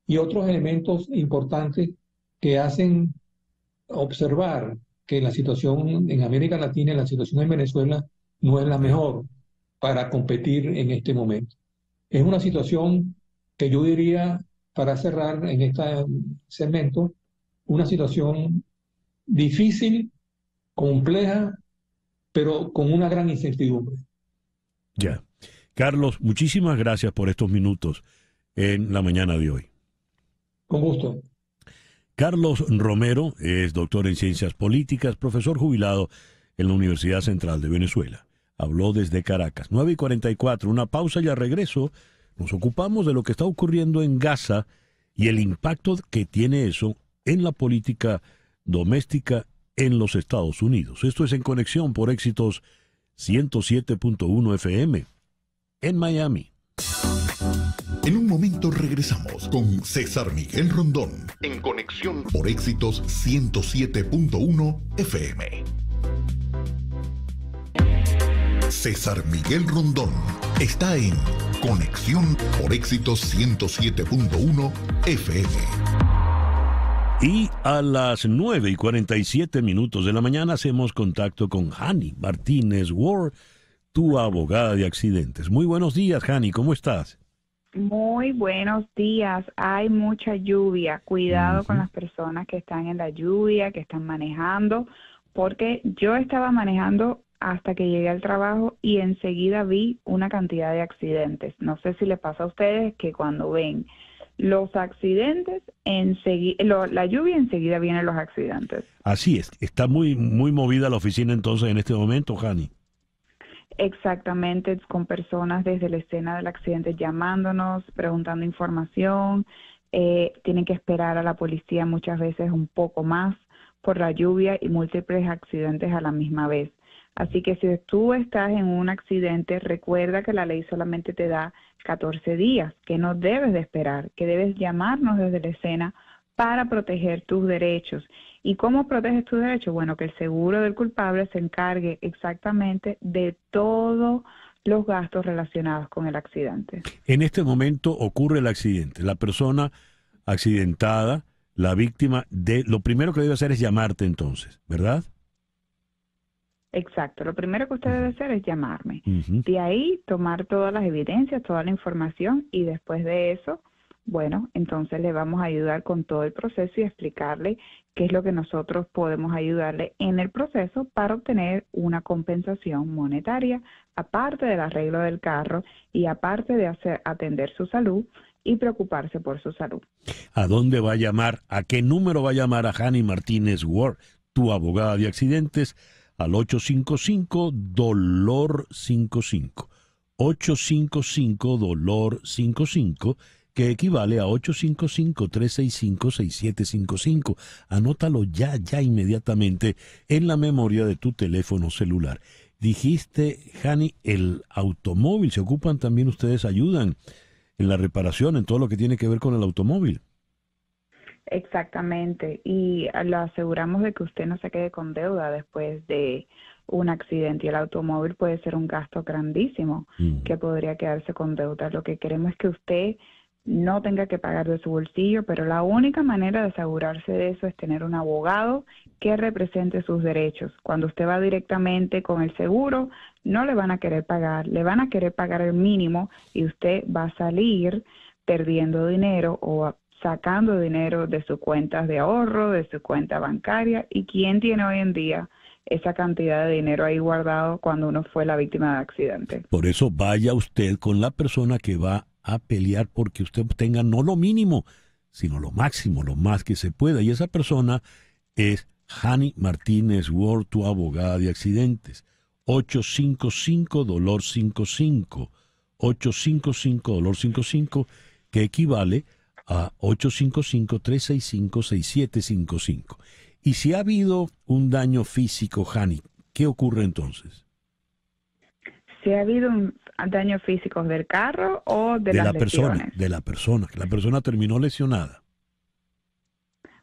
y otros elementos importantes que hacen observar que la situación en América Latina y la situación en Venezuela no es la mejor para competir en este momento. Es una situación que yo diría, para cerrar en este segmento, una situación difícil, compleja, pero con una gran incertidumbre. Ya. Carlos, muchísimas gracias por estos minutos en la mañana de hoy. Con gusto. Carlos Romero es doctor en ciencias políticas, profesor jubilado en la Universidad Central de Venezuela. Habló desde Caracas. 9 y 44, una pausa y al regreso nos ocupamos de lo que está ocurriendo en Gaza y el impacto que tiene eso en la política doméstica en los Estados Unidos. Esto es en conexión por éxitos 107.1 FM en Miami. En un momento regresamos con César Miguel Rondón en conexión por éxitos 107.1 FM. César Miguel Rondón está en conexión por éxitos 107.1 FM. Y a las 9 y 47 minutos de la mañana hacemos contacto con Hani Martínez Ward tu abogada de accidentes. Muy buenos días, Jani, ¿cómo estás? Muy buenos días. Hay mucha lluvia. Cuidado con las personas que están en la lluvia, que están manejando, porque yo estaba manejando hasta que llegué al trabajo y enseguida vi una cantidad de accidentes. No sé si le pasa a ustedes que cuando ven los accidentes, la lluvia enseguida vienen los accidentes. Así es. Está muy, muy movida la oficina entonces en este momento, Jani. Exactamente, con personas desde la escena del accidente llamándonos, preguntando información, eh, tienen que esperar a la policía muchas veces un poco más por la lluvia y múltiples accidentes a la misma vez. Así que si tú estás en un accidente, recuerda que la ley solamente te da 14 días, que no debes de esperar, que debes llamarnos desde la escena para proteger tus derechos ¿Y cómo proteges tu derecho? Bueno, que el seguro del culpable se encargue exactamente de todos los gastos relacionados con el accidente. En este momento ocurre el accidente. La persona accidentada, la víctima, de, lo primero que debe hacer es llamarte entonces, ¿verdad? Exacto, lo primero que usted debe hacer es llamarme. De ahí tomar todas las evidencias, toda la información y después de eso, bueno, entonces le vamos a ayudar con todo el proceso y explicarle que es lo que nosotros podemos ayudarle en el proceso para obtener una compensación monetaria, aparte del arreglo del carro y aparte de hacer, atender su salud y preocuparse por su salud. ¿A dónde va a llamar? ¿A qué número va a llamar a Hanny Martínez Ward, tu abogada de accidentes? Al 855 Dolor 55. 855 Dolor 55 que equivale a 855-365-6755. Anótalo ya, ya inmediatamente en la memoria de tu teléfono celular. Dijiste, Jani, el automóvil, ¿se ocupan también ustedes, ayudan en la reparación, en todo lo que tiene que ver con el automóvil? Exactamente, y lo aseguramos de que usted no se quede con deuda después de un accidente y el automóvil puede ser un gasto grandísimo mm. que podría quedarse con deuda. Lo que queremos es que usted no tenga que pagar de su bolsillo, pero la única manera de asegurarse de eso es tener un abogado que represente sus derechos. Cuando usted va directamente con el seguro, no le van a querer pagar, le van a querer pagar el mínimo y usted va a salir perdiendo dinero o sacando dinero de sus cuentas de ahorro, de su cuenta bancaria. ¿Y quién tiene hoy en día esa cantidad de dinero ahí guardado cuando uno fue la víctima de accidente? Por eso vaya usted con la persona que va a pelear porque usted obtenga no lo mínimo, sino lo máximo, lo más que se pueda. Y esa persona es Hani Martínez Ward, tu abogada de accidentes. 855 dolor 55. 855 dolor 55, que equivale a 855-365-6755. Y si ha habido un daño físico, Hani, ¿qué ocurre entonces? si ha habido daños físicos del carro o de, la persona, de la persona, que la persona terminó lesionada.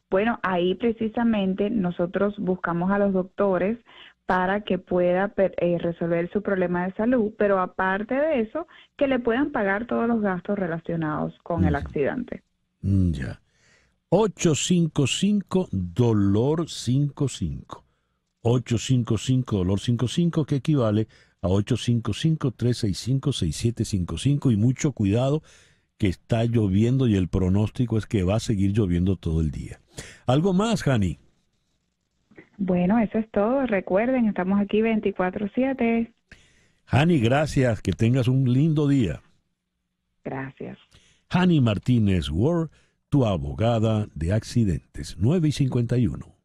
Bueno, ahí precisamente nosotros buscamos a los doctores para que pueda eh, resolver su problema de salud, pero aparte de eso, que le puedan pagar todos los gastos relacionados con el mm, accidente. Mm, ya. 855 dolor 55. 855 dolor 55 que equivale a 855-365-6755 y mucho cuidado que está lloviendo y el pronóstico es que va a seguir lloviendo todo el día. ¿Algo más, Hani? Bueno, eso es todo. Recuerden, estamos aquí 24/7. Hani, gracias. Que tengas un lindo día. Gracias. Hani Martínez Ward, tu abogada de accidentes, 9 y 51.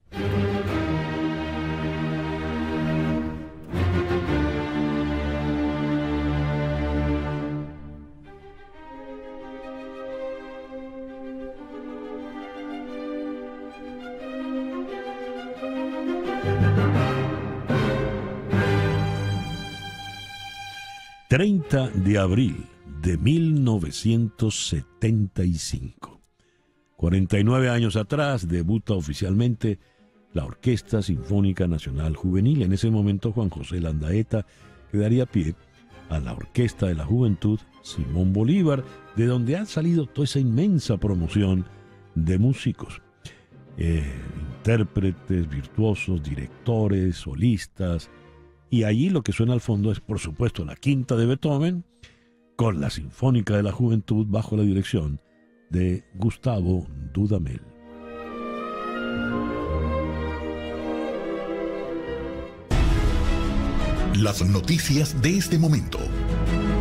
30 de abril de 1975. 49 años atrás debuta oficialmente la Orquesta Sinfónica Nacional Juvenil. En ese momento Juan José Landaeta quedaría pie a la Orquesta de la Juventud Simón Bolívar, de donde ha salido toda esa inmensa promoción de músicos, eh, intérpretes, virtuosos, directores, solistas, y allí lo que suena al fondo es, por supuesto, la quinta de Beethoven, con la Sinfónica de la Juventud bajo la dirección de Gustavo Dudamel. Las noticias de este momento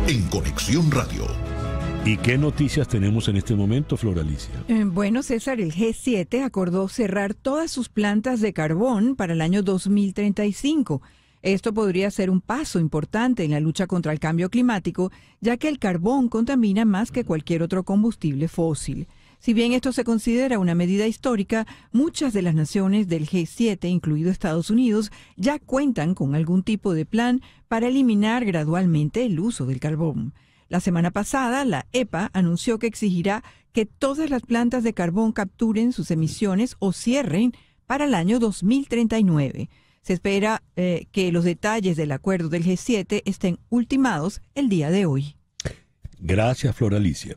en Conexión Radio. ¿Y qué noticias tenemos en este momento, Floralicia? Eh, bueno, César, el G7 acordó cerrar todas sus plantas de carbón para el año 2035 esto podría ser un paso importante en la lucha contra el cambio climático, ya que el carbón contamina más que cualquier otro combustible fósil. Si bien esto se considera una medida histórica, muchas de las naciones del G7, incluido Estados Unidos, ya cuentan con algún tipo de plan para eliminar gradualmente el uso del carbón. La semana pasada, la EPA anunció que exigirá que todas las plantas de carbón capturen sus emisiones o cierren para el año 2039. Se espera eh, que los detalles del acuerdo del G7 estén ultimados el día de hoy. Gracias, Flor Alicia.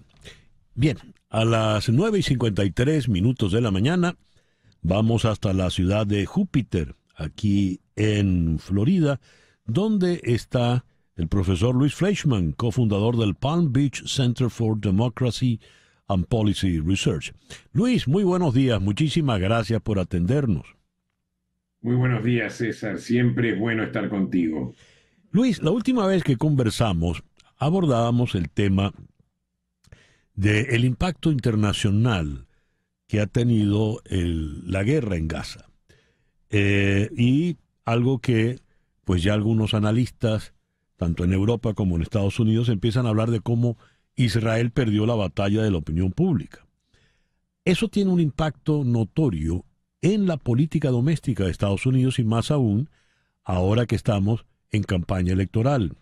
Bien, a las 9 y 53 minutos de la mañana vamos hasta la ciudad de Júpiter, aquí en Florida, donde está el profesor Luis Fleischman, cofundador del Palm Beach Center for Democracy and Policy Research. Luis, muy buenos días, muchísimas gracias por atendernos. Muy buenos días, César. Siempre es bueno estar contigo. Luis, la última vez que conversamos abordábamos el tema del impacto internacional que ha tenido la guerra en Gaza. Eh, y algo que, pues ya algunos analistas, tanto en Europa como en Estados Unidos, empiezan a hablar de cómo Israel perdió la batalla de la opinión pública. Eso tiene un impacto notorio en la política doméstica de Estados Unidos y más aún ahora que estamos en campaña electoral.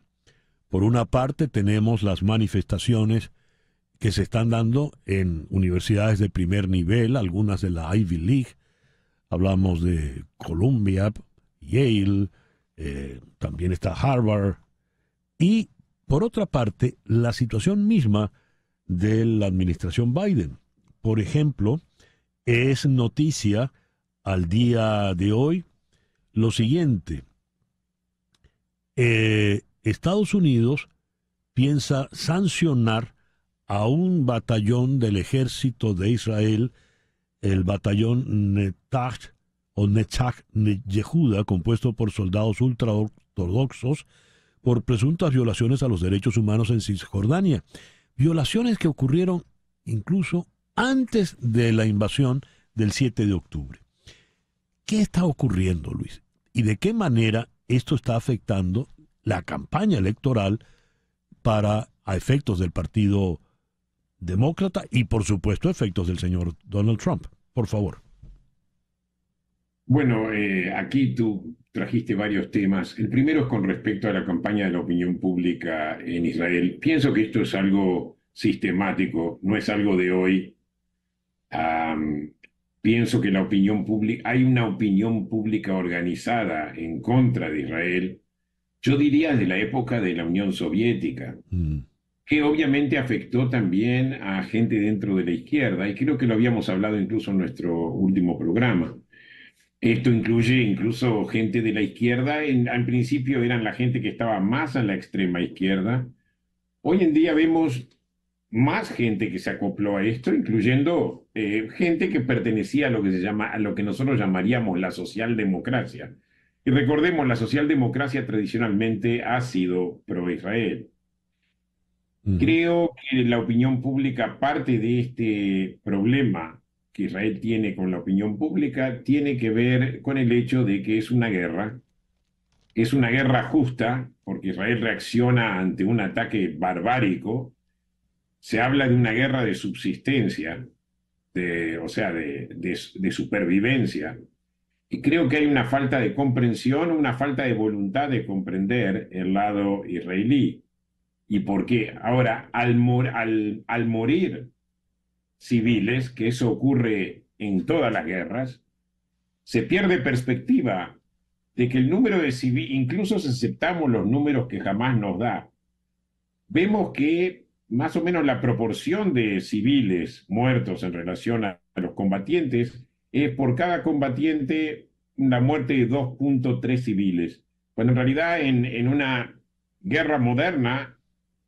Por una parte tenemos las manifestaciones que se están dando en universidades de primer nivel, algunas de la Ivy League, hablamos de Columbia, Yale, eh, también está Harvard, y por otra parte la situación misma de la administración Biden. Por ejemplo, es noticia al día de hoy lo siguiente. Eh, Estados Unidos piensa sancionar a un batallón del ejército de Israel, el batallón Netach o Netzach Yehuda, compuesto por soldados ultraortodoxos, por presuntas violaciones a los derechos humanos en Cisjordania. Violaciones que ocurrieron incluso antes de la invasión del 7 de octubre. ¿Qué está ocurriendo, Luis? ¿Y de qué manera esto está afectando la campaña electoral para, a efectos del Partido Demócrata y, por supuesto, efectos del señor Donald Trump? Por favor. Bueno, eh, aquí tú trajiste varios temas. El primero es con respecto a la campaña de la opinión pública en Israel. Pienso que esto es algo sistemático, no es algo de hoy. Pienso que la opinión pública, hay una opinión pública organizada en contra de Israel, yo diría de la época de la Unión Soviética, mm. que obviamente afectó también a gente dentro de la izquierda, y creo que lo habíamos hablado incluso en nuestro último programa. Esto incluye incluso gente de la izquierda, en, al principio eran la gente que estaba más a la extrema izquierda. Hoy en día vemos más gente que se acopló a esto, incluyendo eh, gente que pertenecía a lo que se llama, a lo que nosotros llamaríamos la socialdemocracia. Y recordemos, la socialdemocracia tradicionalmente ha sido pro-Israel. Creo que la opinión pública, parte de este problema que Israel tiene con la opinión pública, tiene que ver con el hecho de que es una guerra, es una guerra justa, porque Israel reacciona ante un ataque barbárico se habla de una guerra de subsistencia, o sea, de, supervivencia. Y creo que hay una falta de comprensión, una falta de voluntad de comprender el lado israelí. ¿Y por qué? Ahora, al, al morir civiles, que eso ocurre en todas las guerras, se pierde perspectiva de que el número de civiles, incluso si aceptamos los números que jamás nos da, vemos que más o menos la proporción de civiles muertos en relación a, los combatientes es por cada combatiente la muerte de 2.3 civiles. Cuando en realidad en, una guerra moderna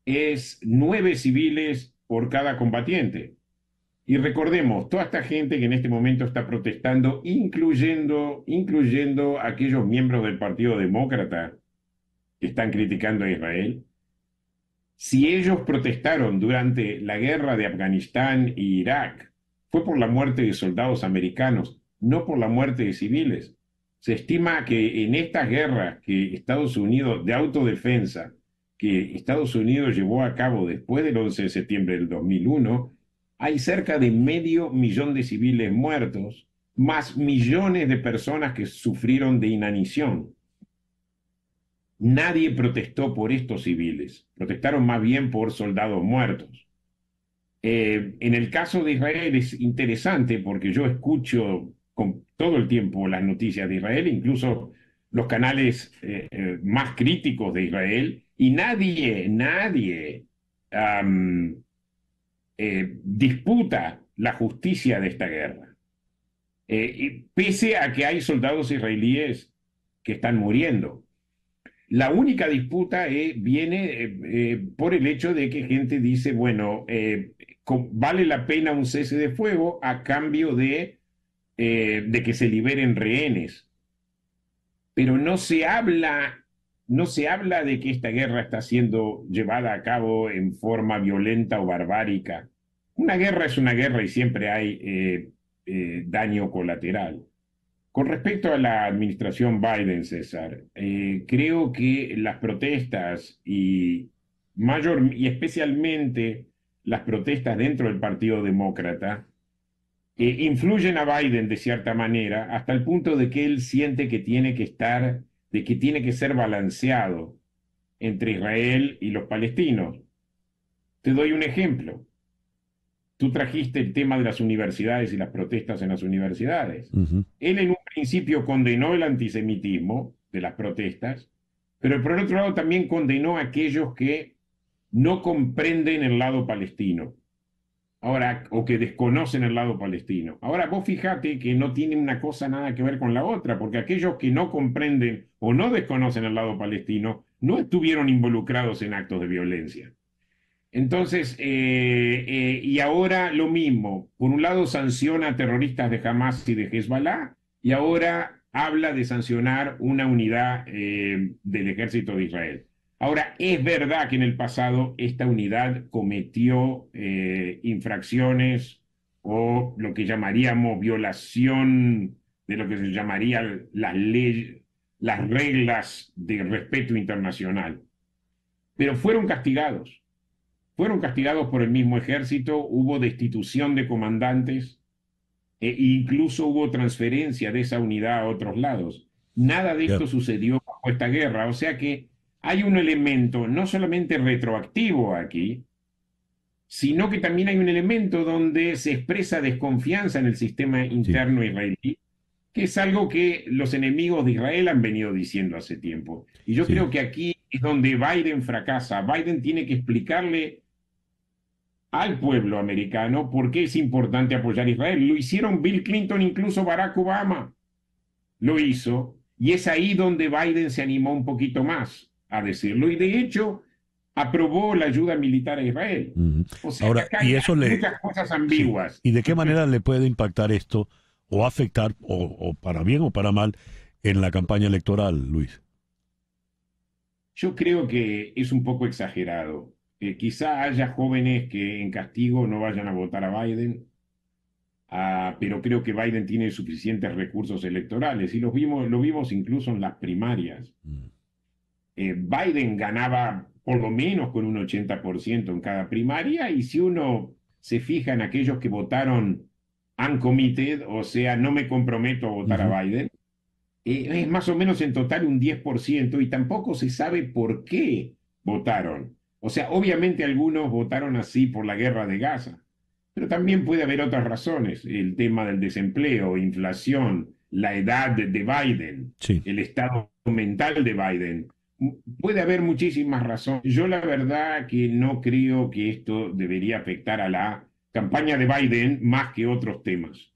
es 9 civiles por cada combatiente. Y recordemos, toda esta gente que en este momento está protestando, incluyendo, incluyendo aquellos miembros del Partido Demócrata que están criticando a Israel, si ellos protestaron durante la guerra de Afganistán e Irak, fue por la muerte de soldados americanos, no por la muerte de civiles. Se estima que en estas guerras que Estados Unidos, de autodefensa, que Estados Unidos llevó a cabo después del 11 de septiembre del 2001, hay cerca de medio millón de civiles muertos, más millones de personas que sufrieron de inanición. Nadie protestó por estos civiles, protestaron más bien por soldados muertos. Eh, en el caso de Israel es interesante porque yo escucho con todo el tiempo las noticias de Israel, incluso los canales eh, eh, más críticos de Israel, y nadie, nadie disputa la justicia de esta guerra. pese a que hay soldados israelíes que están muriendo. La única disputa eh, viene eh, eh, por el hecho de que gente dice, bueno, vale la pena un cese de fuego a cambio de, que se liberen rehenes. Pero no se habla no se habla de que esta guerra está siendo llevada a cabo en forma violenta o barbárica. Una guerra es una guerra y siempre hay daño colateral. Con respecto a la administración Biden, César, eh, creo que las protestas y mayor y especialmente las protestas dentro del Partido Demócrata eh, influyen a Biden de cierta manera hasta el punto de que él siente que tiene que estar, de que tiene que ser balanceado entre Israel y los palestinos. Te doy un ejemplo. Tú trajiste el tema de las universidades y las protestas en las universidades. Él en un principio condenó el antisemitismo de las protestas, pero por otro lado también condenó a aquellos que no comprenden el lado palestino. Ahora, o que desconocen el lado palestino. Ahora, vos fíjate que no tiene una cosa nada que ver con la otra, porque aquellos que no comprenden o no desconocen el lado palestino no estuvieron involucrados en actos de violencia. Entonces, eh, eh, y ahora lo mismo, por un lado sanciona a terroristas de Hamas y de Hezbollah, y ahora habla de sancionar una unidad eh, del ejército de Israel. Ahora, es verdad que en el pasado esta unidad cometió infracciones o lo que llamaríamos violación de lo que se llamaría las leyes, las reglas de respeto internacional. Pero fueron castigados fueron castigados por el mismo ejército, hubo destitución de comandantes e incluso hubo transferencia de esa unidad a otros lados. Nada de esto sucedió bajo esta guerra, o sea que hay un elemento no solamente retroactivo aquí, sino que también hay un elemento donde se expresa desconfianza en el sistema interno israelí, que es algo que los enemigos de Israel han venido diciendo hace tiempo. Y yo creo que aquí es donde Biden fracasa. Biden tiene que explicarle al pueblo americano porque es importante apoyar a Israel. Lo hicieron Bill Clinton, incluso Barack Obama lo hizo, y es ahí donde Biden se animó un poquito más a decirlo, y de hecho aprobó la ayuda militar a Israel. Ahora, y eso hay le... muchas cosas ambiguas. ¿Y de qué manera le puede impactar esto o afectar, o para bien o para mal, en la campaña electoral, Luis? Yo creo que es un poco exagerado quizá haya jóvenes que en castigo no vayan a votar a Biden, ah, pero creo que Biden tiene suficientes recursos electorales y vimos, lo vimos incluso en las primarias. Mm. Eh, Biden ganaba por lo menos con un 80% en cada primaria y si uno se fija en aquellos que votaron uncommitted, o sea, no me comprometo a votar a Biden, eh, es más o menos en total un 10% y tampoco se sabe por qué votaron. O sea, obviamente algunos votaron así por la guerra de Gaza, pero también puede haber otras razones, el tema del desempleo, inflación, la edad de Biden, el estado mental de Biden. Puede haber muchísimas razones. Yo la verdad que no creo que esto debería afectar a la campaña de Biden más que otros temas.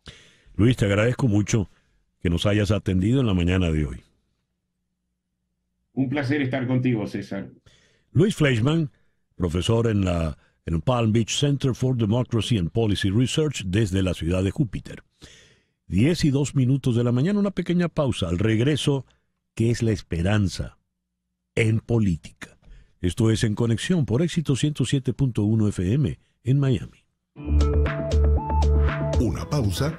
Luis, te agradezco mucho que nos hayas atendido en la mañana de hoy. Un placer estar contigo, César. Luis Fleischman profesor en la Palm Beach Center for Democracy and Policy Research desde la ciudad de Júpiter. Diez y dos minutos de la mañana, una pequeña pausa. Al regreso, ¿qué es la esperanza en política? Esto es En Conexión por éxito 107.1 FM en Miami. Una pausa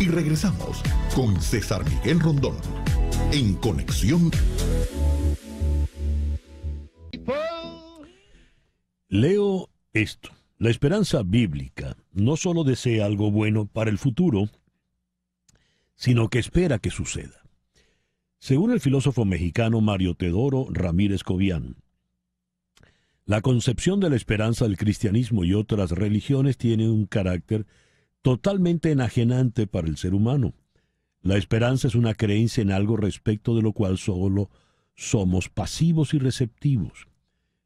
y regresamos con César Miguel Rondón en Conexión Leo esto. La esperanza bíblica no solo desea algo bueno para el futuro, sino que espera que suceda. Según el filósofo mexicano Mario Teodoro Ramírez Cobian, la concepción de la esperanza del cristianismo y otras religiones tiene un carácter totalmente enajenante para el ser humano. La esperanza es una creencia en algo respecto de lo cual solo somos pasivos y receptivos.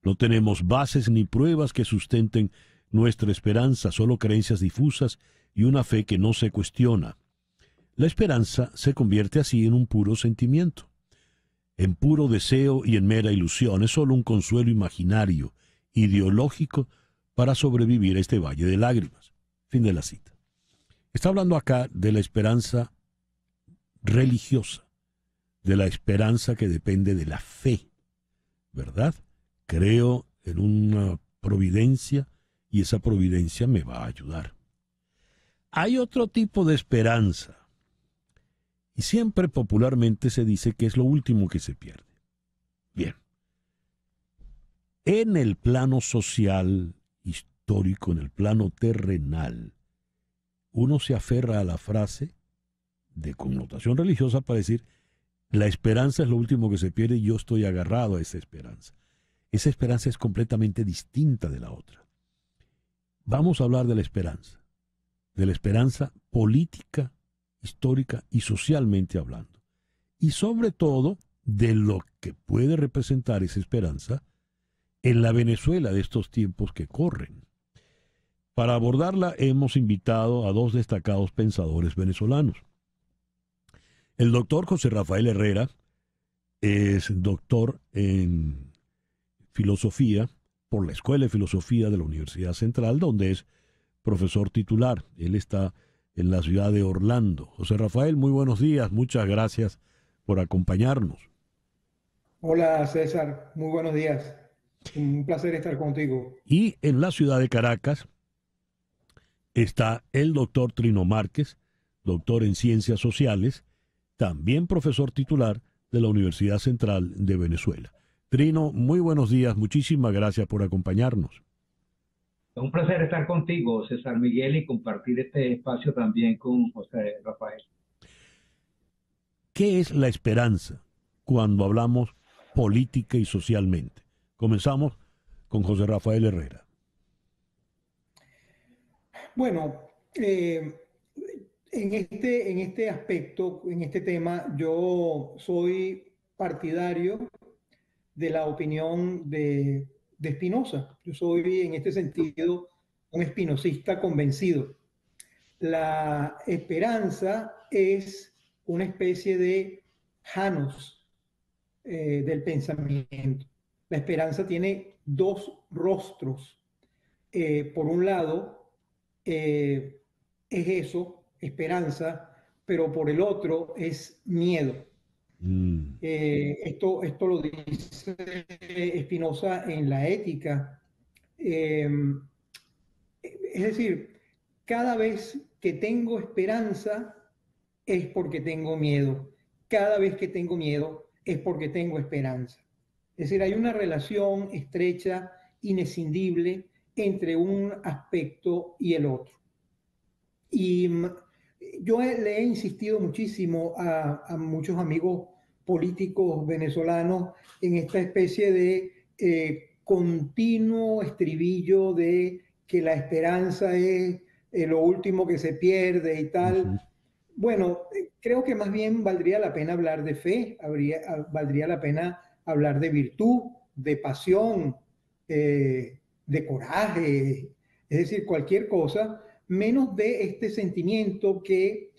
No tenemos bases ni pruebas que sustenten nuestra esperanza, solo creencias difusas y una fe que no se cuestiona. La esperanza se convierte así en un puro sentimiento, en puro deseo y en mera ilusión. Es solo un consuelo imaginario, ideológico, para sobrevivir a este valle de lágrimas. Fin de la cita. Está hablando acá de la esperanza religiosa, de la esperanza que depende de la fe, ¿verdad? creo en una providencia y esa providencia me va a ayudar. Hay otro tipo de esperanza. Y siempre popularmente se dice que es lo último que se pierde. Bien. En el plano social, histórico, en el plano terrenal, uno se aferra a la frase de connotación religiosa para decir, la esperanza es lo último que se pierde y yo estoy agarrado a esa esperanza. Esa esperanza es completamente distinta de la otra. Vamos a hablar de la esperanza, de la esperanza política, histórica y socialmente hablando. Y sobre todo de lo que puede representar esa esperanza en la Venezuela de estos tiempos que corren. Para abordarla hemos invitado a dos destacados pensadores venezolanos. El doctor José Rafael Herrera es doctor en filosofía por la Escuela de Filosofía de la Universidad Central, donde es profesor titular. Él está en la ciudad de Orlando. José Rafael, muy buenos días, muchas gracias por acompañarnos. Hola César, muy buenos días. Un placer estar contigo. Y en la ciudad de Caracas está el doctor Trino Márquez, doctor en ciencias sociales, también profesor titular de la Universidad Central de Venezuela. Trino, muy buenos días, muchísimas gracias por acompañarnos. Es un placer estar contigo, César Miguel, y compartir este espacio también con José Rafael. ¿Qué es la esperanza cuando hablamos política y socialmente? Comenzamos con José Rafael Herrera. Bueno, eh, en, este, en este aspecto, en este tema, yo soy partidario de la opinión de, de Spinoza. Yo soy en este sentido un espinosista convencido. La esperanza es una especie de Janos eh, del pensamiento. La esperanza tiene dos rostros. Eh, por un lado, eh, es eso, esperanza, pero por el otro es miedo. Mm. Eh, esto, esto lo dice Espinosa en la ética. Eh, es decir, cada vez que tengo esperanza es porque tengo miedo. Cada vez que tengo miedo es porque tengo esperanza. Es decir, hay una relación estrecha, inescindible, entre un aspecto y el otro. Y mm, yo le he insistido muchísimo a muchos amigos políticos venezolanos en esta especie de eh, continuo estribillo de que la esperanza es eh, lo último que se pierde y tal. Bueno, eh, creo que más bien valdría la pena hablar de fe, ah, valdría la pena hablar de virtud, de pasión, de coraje, es decir, cualquier cosa, menos de este sentimiento que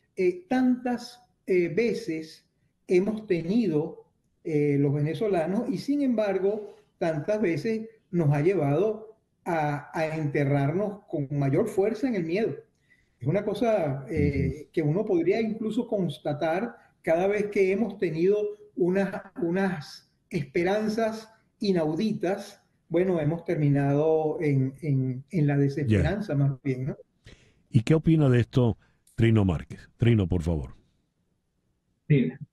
tantas veces hemos tenido eh, los venezolanos y sin embargo tantas veces nos ha llevado a, enterrarnos con mayor fuerza en el miedo. Es una cosa eh, que uno podría incluso constatar cada vez que hemos tenido unas, unas esperanzas inauditas, bueno, hemos terminado en, la desesperanza más bien. ¿Y qué opina de esto Trino Márquez? Trino, por favor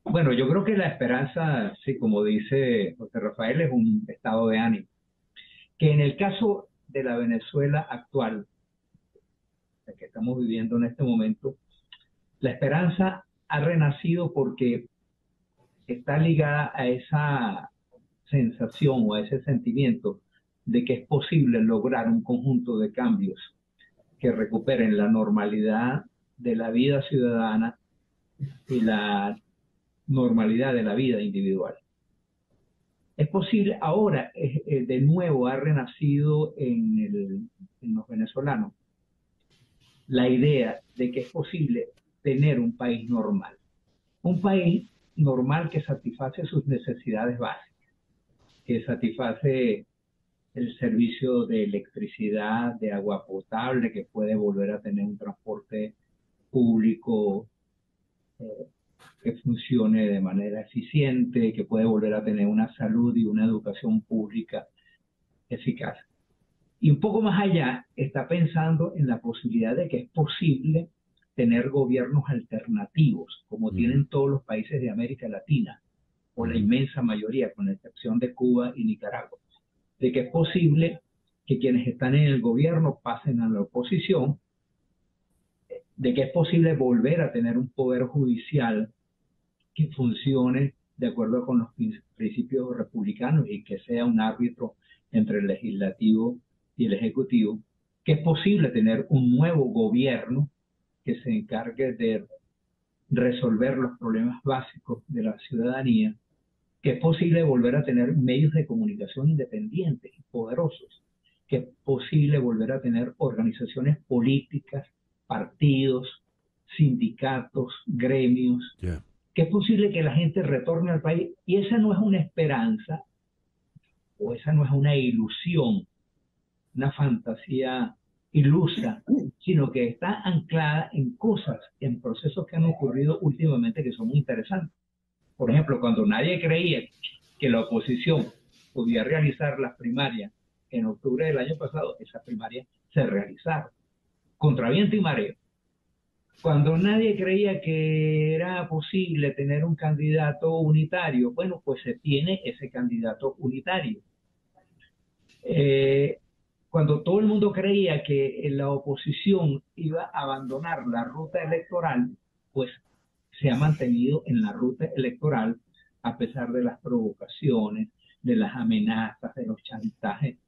bueno, yo creo que la esperanza, sí, como dice José Rafael, es un estado de ánimo. Que en el caso de la Venezuela actual, que estamos viviendo en este momento, la esperanza ha renacido porque está ligada a esa sensación o a ese sentimiento de que es posible lograr un conjunto de cambios que recuperen la normalidad de la vida ciudadana y la normalidad de la vida individual. Es posible, ahora eh, de nuevo ha renacido en, los venezolanos la idea de que es posible tener un país normal, un país normal que satisface sus necesidades básicas, que satisface el servicio de electricidad, de agua potable, que puede volver a tener un transporte público eh, que funcione de manera eficiente, que puede volver a tener una salud y una educación pública eficaz. Y un poco más allá, está pensando en la posibilidad de que es posible tener gobiernos alternativos, como tienen todos los países de América Latina, o la inmensa mayoría, con excepción de Cuba y Nicaragua, de que es posible que quienes están en el gobierno pasen a la oposición de que es posible volver a tener un poder judicial que funcione de acuerdo con los principios republicanos y que sea un árbitro entre el legislativo y el ejecutivo, que es posible tener un nuevo gobierno que se encargue de resolver los problemas básicos de la ciudadanía, que es posible volver a tener medios de comunicación independientes y poderosos, que es posible volver a tener organizaciones políticas partidos, sindicatos, gremios, que es posible que la gente retorne al país y esa no es una esperanza o esa no es una ilusión, una fantasía ilusa, sino que está anclada en cosas, en procesos que han ocurrido últimamente que son muy interesantes. Por ejemplo, cuando nadie creía que la oposición podía realizar las primarias en octubre del año pasado, esas primarias se realizaron contra viento y mareo... Cuando nadie creía que era posible tener un candidato unitario, bueno, pues se tiene ese candidato unitario. Eh, cuando todo el mundo creía que la oposición iba a abandonar la ruta electoral, pues se ha mantenido en la ruta electoral a pesar de las provocaciones, de las amenazas, de los chantajes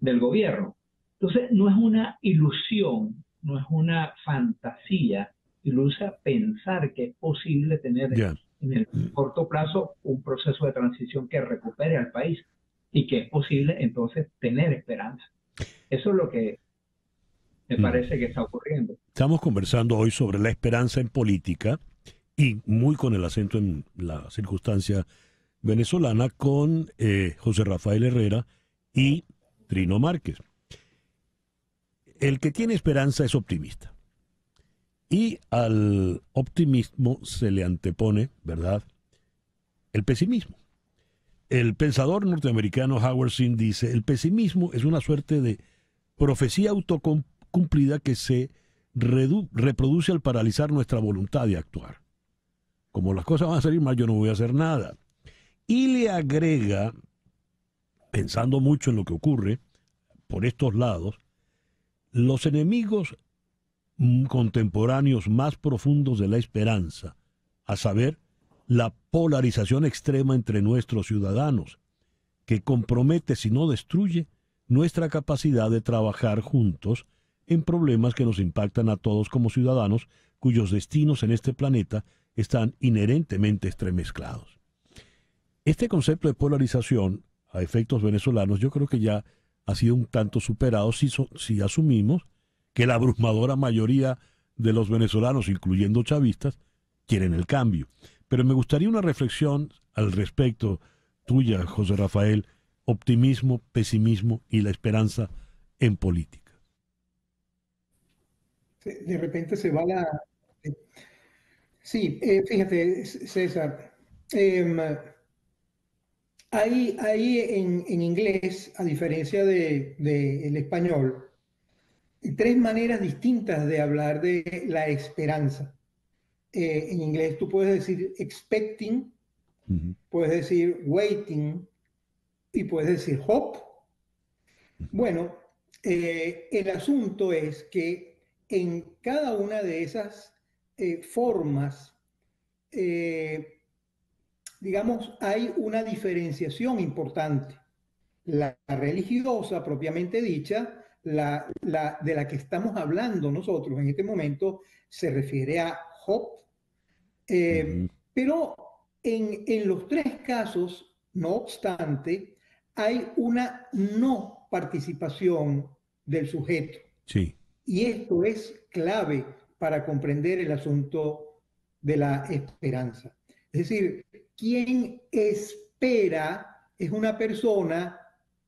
del gobierno. Entonces, no es una ilusión no es una fantasía ilusa pensar que es posible tener en el mm. corto plazo un proceso de transición que recupere al país y que es posible entonces tener esperanza. Eso es lo que me mm. parece que está ocurriendo. Estamos conversando hoy sobre la esperanza en política y muy con el acento en la circunstancia venezolana con eh, José Rafael Herrera y Trino Márquez el que tiene esperanza es optimista. Y al optimismo se le antepone, ¿verdad? El pesimismo. El pensador norteamericano Howard Zinn dice, el pesimismo es una suerte de profecía autocumplida que se reproduce al paralizar nuestra voluntad de actuar. Como las cosas van a salir mal, yo no voy a hacer nada. Y le agrega, pensando mucho en lo que ocurre por estos lados, los enemigos mm, contemporáneos más profundos de la esperanza, a saber, la polarización extrema entre nuestros ciudadanos, que compromete, si no destruye, nuestra capacidad de trabajar juntos en problemas que nos impactan a todos como ciudadanos cuyos destinos en este planeta están inherentemente estremezclados. Este concepto de polarización a efectos venezolanos yo creo que ya ha sido un tanto superado si, si asumimos que la abrumadora mayoría de los venezolanos, incluyendo chavistas, quieren el cambio. Pero me gustaría una reflexión al respecto tuya, José Rafael, optimismo, pesimismo y la esperanza en política. De repente se va la... Sí, eh, fíjate, César. Em, hay en, inglés, a diferencia del de, español, tres maneras distintas de hablar de la esperanza. Eh, en inglés tú puedes decir expecting, puedes decir waiting y puedes decir hope. Bueno, eh, el asunto es que en cada una de esas eh, formas, eh, digamos, hay una diferenciación importante. La religiosa, propiamente dicha, la, de la que estamos hablando nosotros en este momento, se refiere a Job. Eh, pero en, en los tres casos, no obstante, hay una no participación del sujeto. Sí. Y esto es clave para comprender el asunto de la esperanza. Es decir, quien espera es una persona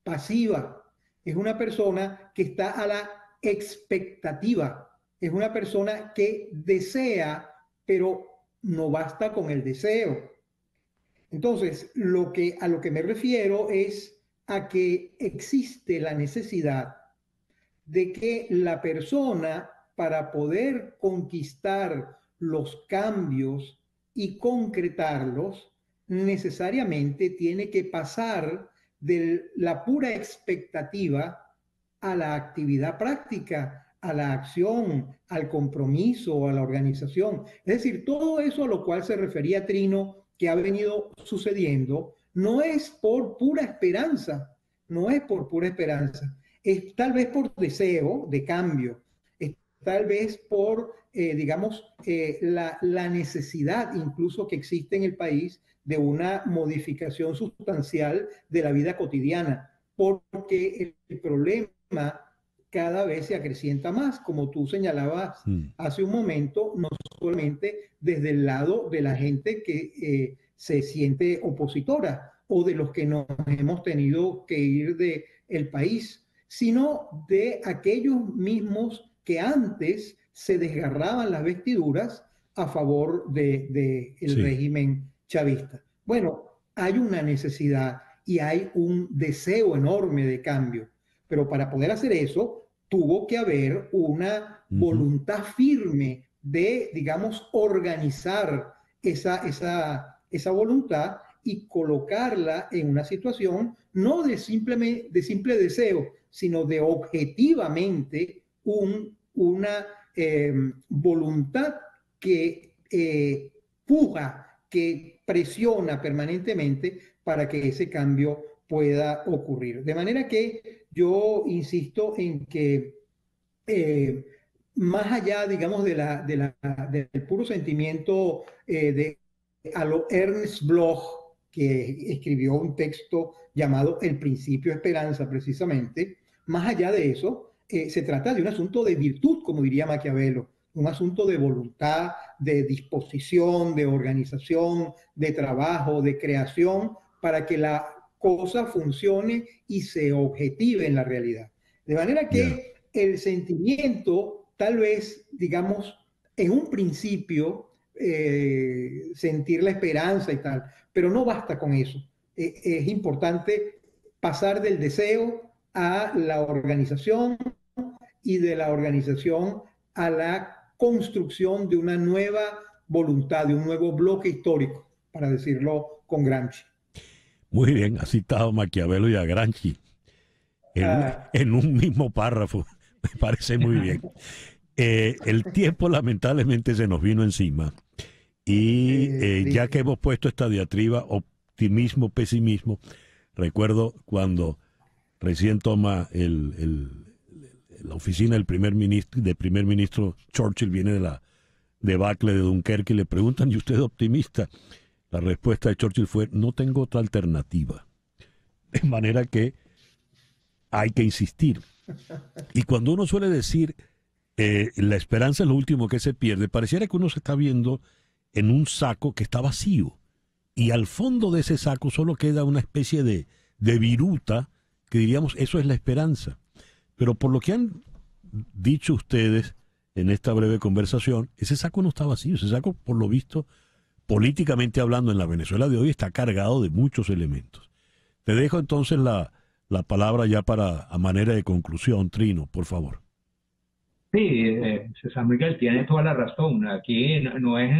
pasiva, es una persona que está a la expectativa, es una persona que desea, pero no basta con el deseo. Entonces, lo que, a lo que me refiero es a que existe la necesidad de que la persona, para poder conquistar los cambios y concretarlos, necesariamente tiene que pasar de la pura expectativa a la actividad práctica, a la acción, al compromiso, a la organización. Es decir, todo eso a lo cual se refería Trino que ha venido sucediendo, no es por pura esperanza, no es por pura esperanza, es tal vez por deseo de cambio, es tal vez por, eh, digamos, eh, la, la necesidad incluso que existe en el país de una modificación sustancial de la vida cotidiana, porque el problema cada vez se acrecienta más, como tú señalabas hace un momento, no solamente desde el lado de la gente que eh, se siente opositora o de los que nos hemos tenido que ir del el país, sino de aquellos mismos que antes se desgarraban las vestiduras a favor del de, el régimen chavista. Bueno, hay una necesidad y hay un deseo enorme de cambio, pero para poder hacer eso tuvo que haber una voluntad firme de, digamos, organizar esa, esa, esa voluntad y colocarla en una situación no de, simplemente, de simple deseo, sino de objetivamente un, una em, voluntad que eh, puja, que presiona permanentemente para que ese cambio pueda ocurrir. De manera que yo insisto en que eh, más allá, digamos, del puro sentimiento eh, de a lo Ernst Bloch, que escribió un texto llamado El principio esperanza, precisamente, más allá de eso, eh, se trata de un asunto de virtud, como diría Maquiavelo, un asunto de voluntad, de disposición, de organización, de trabajo, de creación, para que la cosa funcione y se objetive en la realidad. De manera que el sentimiento, tal vez, digamos, en un principio, eh, sentir la esperanza y tal, pero no basta con eso. E, es importante pasar del deseo a la organización y de la organización a la construcción de una nueva voluntad, de un nuevo bloque histórico, para decirlo con Granchi. Muy bien, ha citado Maquiavelo y a Granchi ah. en, un mismo párrafo, (laughs) me parece muy bien. (laughs) Eh, el tiempo lamentablemente se nos vino encima y eh, ya que hemos puesto esta diatriba optimismo-pesimismo, recuerdo cuando recién toma el, la oficina del primer ministro, primer ministro Churchill viene de la debacle de Dunkerque y le preguntan, ¿y usted es optimista? La respuesta de Churchill fue, no tengo otra alternativa. De manera que hay que insistir. Y cuando uno suele decir, eh, la esperanza es lo último que se pierde, pareciera que uno se está viendo en un saco que está vacío. Y al fondo de ese saco solo queda una especie de, de viruta que diríamos, eso es la esperanza. Pero por lo que han dicho ustedes en esta breve conversación, ese saco no está vacío, ese saco, por lo visto, políticamente hablando en la Venezuela de hoy, está cargado de muchos elementos. Te dejo entonces la, palabra ya para, a manera de conclusión, Trino, por favor. Sí, eh, César Miguel tiene toda la razón. Aquí no, es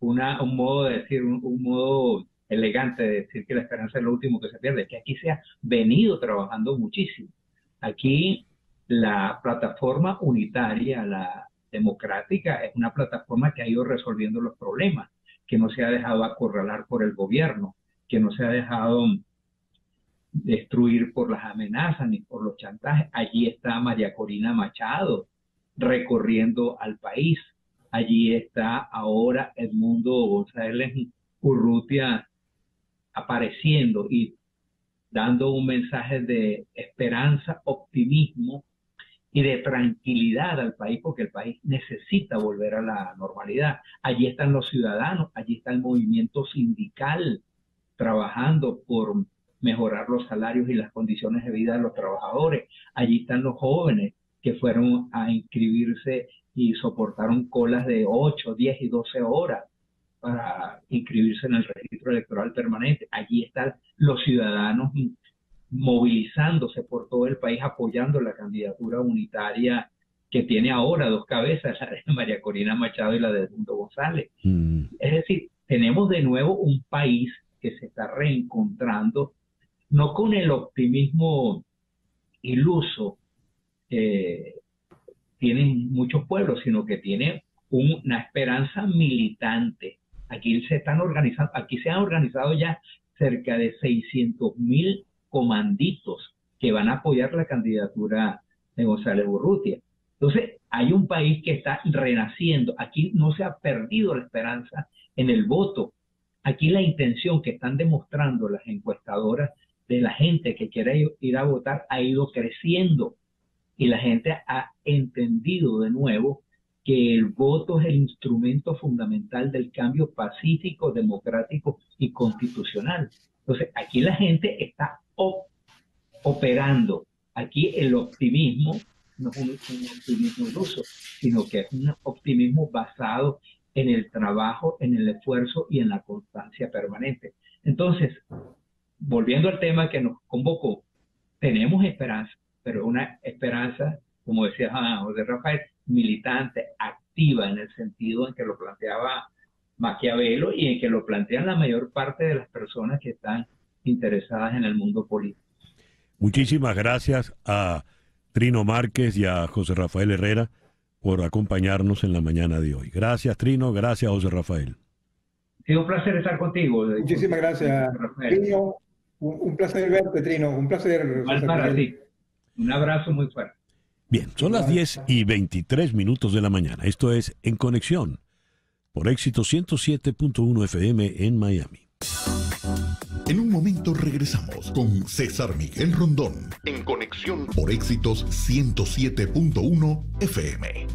un modo de decir, un modo elegante de decir que la esperanza es lo último que se pierde, que aquí se ha venido trabajando muchísimo. Aquí la plataforma unitaria, la democrática, es una plataforma que ha ido resolviendo los problemas, que no se ha dejado acorralar por el gobierno, que no se ha dejado mm, destruir por las amenazas ni por los chantajes. Allí está María Corina Machado recorriendo al país. Allí está ahora Edmundo González Urrutia apareciendo y dando un mensaje de esperanza, optimismo y de tranquilidad al país, porque el país necesita volver a la normalidad. Allí están los ciudadanos, allí está el movimiento sindical trabajando por mejorar los salarios y las condiciones de vida de los trabajadores. Allí están los jóvenes que fueron a inscribirse y soportaron colas de 8, 10 y 12 horas para inscribirse en el registro electoral permanente. Allí están los ciudadanos movilizándose por todo el país apoyando la candidatura unitaria que tiene ahora dos cabezas, (laughs) la de María Corina Machado y la de Edmundo González. Mm. Es decir, tenemos de nuevo un país que se está reencontrando, no con el optimismo iluso que tienen muchos pueblos, sino que tiene una esperanza militante Aquí se están organizando, aquí se han organizado ya cerca de 600 mil comanditos que van a apoyar la candidatura de González Urrutia. Entonces, hay un país que está renaciendo. Aquí no se ha perdido la esperanza en el voto. Aquí la intención que están demostrando las encuestadoras de la gente que quiere ir a votar ha ido creciendo y la gente ha entendido de nuevo que el voto es el instrumento fundamental del cambio pacífico, democrático y constitucional. Entonces, aquí la gente está operando. Aquí el optimismo no es un, optimismo iluso, sino que es un optimismo basado en el trabajo, en el esfuerzo y en la constancia permanente. Entonces, volviendo al tema que nos convocó, tenemos esperanza, pero una esperanza, como decía José Rafael, militante, activa en el sentido en que lo planteaba Maquiavelo y en que lo plantean la mayor parte de las personas que están interesadas en el mundo político. Muchísimas gracias a Trino Márquez y a José Rafael Herrera por acompañarnos en la mañana de hoy. Gracias Trino, gracias José Rafael. Ha un placer estar contigo. Muchísimas gracias. Trino, un, placer verte, Trino. Un placer. verte. Un abrazo muy fuerte. Bien, son las 10 y 23 minutos de la mañana. Esto es En Conexión por éxito 107.1 FM en Miami. En un momento regresamos con César Miguel Rondón en Conexión por éxitos 107.1 FM.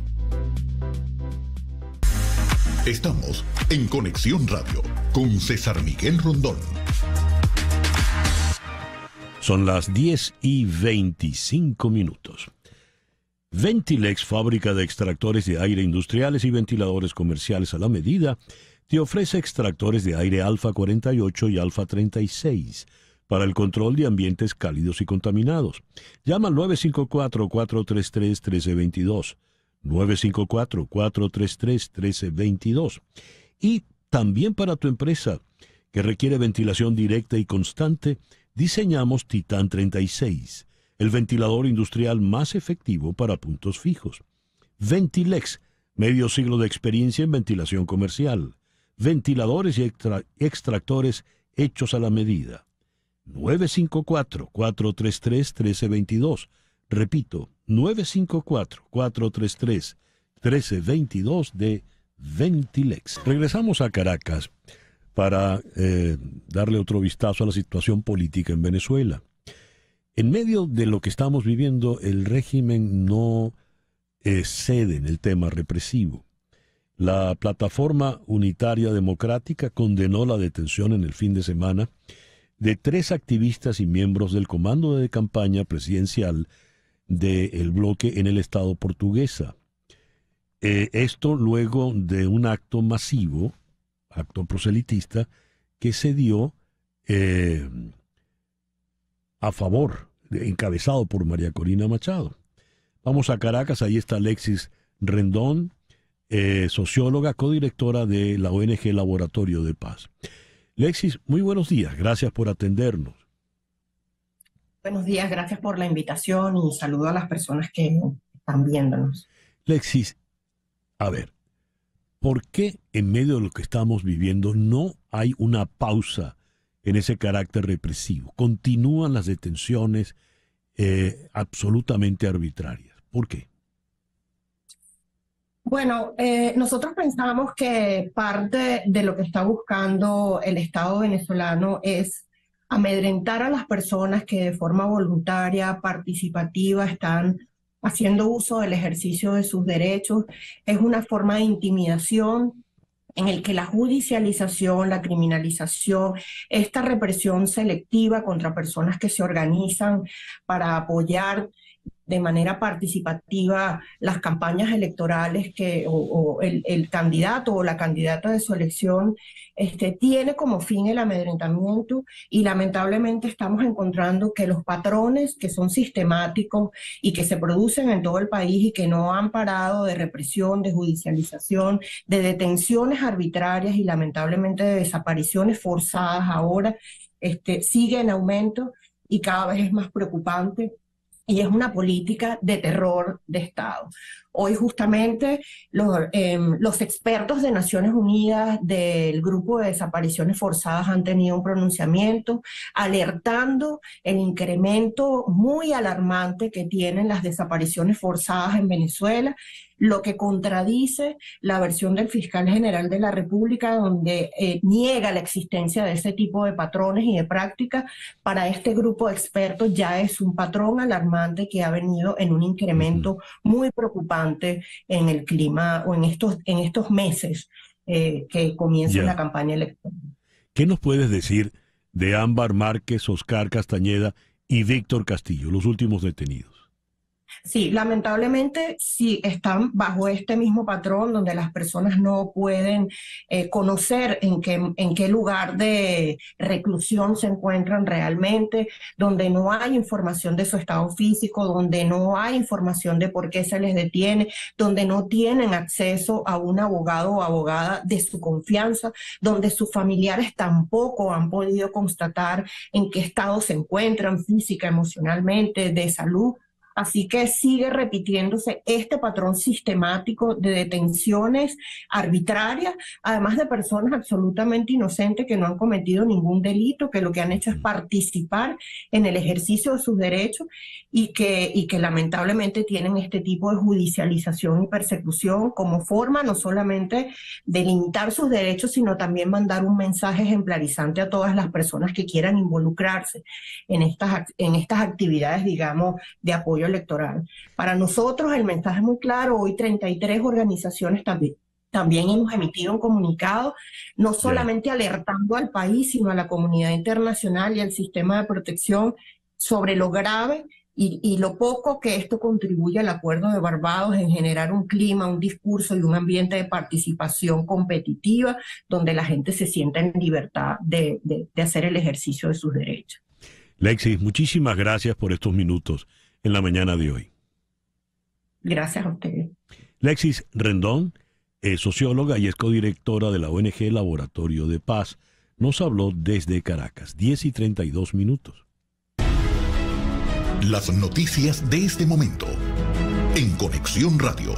Estamos en Conexión Radio con César Miguel Rondón. Son las 10 y 25 minutos. Ventilex, fábrica de extractores de aire industriales y ventiladores comerciales a la medida, te ofrece extractores de aire alfa 48 y alfa 36 para el control de ambientes cálidos y contaminados. Llama al 954-433-1322. 954-433-1322. Y también para tu empresa, que requiere ventilación directa y constante, diseñamos Titan 36 el ventilador industrial más efectivo para puntos fijos. Ventilex, medio siglo de experiencia en ventilación comercial. Ventiladores y extractores hechos a la medida. 954-433-1322. Repito, 954-433-1322 de Ventilex. Regresamos a Caracas para eh, darle otro vistazo a la situación política en Venezuela. En medio de lo que estamos viviendo, el régimen no eh, cede en el tema represivo. La plataforma unitaria democrática condenó la detención en el fin de semana de tres activistas y miembros del comando de campaña presidencial del bloque en el Estado portuguesa. Eh, esto luego de un acto masivo, acto proselitista, que se dio eh, a favor encabezado por María Corina Machado. Vamos a Caracas, ahí está Alexis Rendón, eh, socióloga, codirectora de la ONG Laboratorio de Paz. Lexis, muy buenos días, gracias por atendernos. Buenos días, gracias por la invitación y saludo a las personas que están viéndonos. Lexis, a ver, ¿por qué en medio de lo que estamos viviendo no hay una pausa en ese carácter represivo. Continúan las detenciones eh, absolutamente arbitrarias. ¿Por qué? Bueno, eh, nosotros pensamos que parte de lo que está buscando el Estado venezolano es amedrentar a las personas que de forma voluntaria, participativa, están haciendo uso del ejercicio de sus derechos. Es una forma de intimidación en el que la judicialización, la criminalización, esta represión selectiva contra personas que se organizan para apoyar de manera participativa las campañas electorales que o, el, candidato o la candidata de su elección este, tiene como fin el amedrentamiento y lamentablemente estamos encontrando que los patrones que son sistemáticos y que se producen en todo el país y que no han parado de represión, de judicialización, de detenciones arbitrarias y lamentablemente de desapariciones forzadas ahora, este, sigue en aumento y cada vez es más preocupante y es una política de terror de Estado. Hoy justamente em, los, expertos de Naciones Unidas del grupo de desapariciones forzadas han tenido un pronunciamiento alertando el incremento muy alarmante que tienen las desapariciones forzadas en Venezuela lo que contradice la versión del fiscal general de la República, donde eh, niega la existencia de ese tipo de patrones y de prácticas. Para este grupo de expertos ya es un patrón alarmante que ha venido en un incremento muy preocupante en el clima o en estos, en estos meses eh, que comienza la campaña electoral. ¿Qué nos puedes decir de Ámbar Márquez, Oscar Castañeda y Víctor Castillo, los últimos detenidos? Sí, lamentablemente, si están bajo este mismo patrón donde las personas no pueden eh, conocer en qué, en qué lugar de reclusión se encuentran realmente, donde no hay información de su estado físico, donde no hay información de por qué se les detiene, donde no tienen acceso a un abogado o abogada de su confianza, donde sus familiares tampoco han podido constatar en qué estado se encuentran física, emocionalmente, de salud Así que sigue repitiéndose este patrón sistemático de detenciones arbitrarias, además de personas absolutamente inocentes que no han cometido ningún delito, que lo que han hecho es mm. participar en el ejercicio de sus derechos y que, y que lamentablemente tienen este tipo de judicialización y persecución como forma no solamente de limitar sus derechos, sino también mandar un mensaje ejemplarizante a todas las personas que quieran involucrarse en estas, en estas actividades, digamos, de apoyo electoral. Para nosotros el mensaje es muy claro, hoy 33 organizaciones también, hemos emitido un comunicado, no solamente alertando al país, sino a la comunidad internacional y al sistema de protección sobre lo grave y, lo poco que esto contribuye al acuerdo de Barbados en generar un clima, un discurso y un ambiente de participación competitiva donde la gente se sienta en libertad de, de hacer el ejercicio de sus derechos. Lexis, muchísimas gracias por estos minutos en la mañana de hoy. Gracias a ustedes. Lexis Rendón, es socióloga y es codirectora de la ONG Laboratorio de Paz, nos habló desde Caracas, 10 y 32 minutos. Las noticias de este momento en Conexión Radio.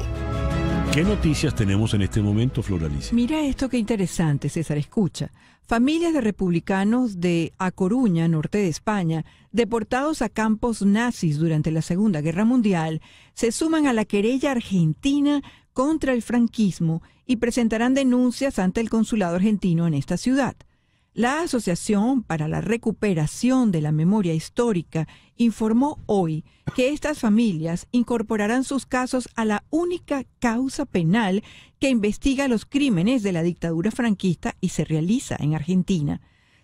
¿Qué noticias tenemos en este momento, Floralice? Mira esto qué interesante, César, escucha. Familias de republicanos de A Coruña, norte de España, deportados a campos nazis durante la Segunda Guerra Mundial, se suman a la querella argentina contra el franquismo y presentarán denuncias ante el consulado argentino en esta ciudad. La Asociación para la Recuperación de la Memoria Histórica informó hoy que estas familias incorporarán sus casos a la única causa penal que investiga los crímenes de la dictadura franquista y se realiza en Argentina.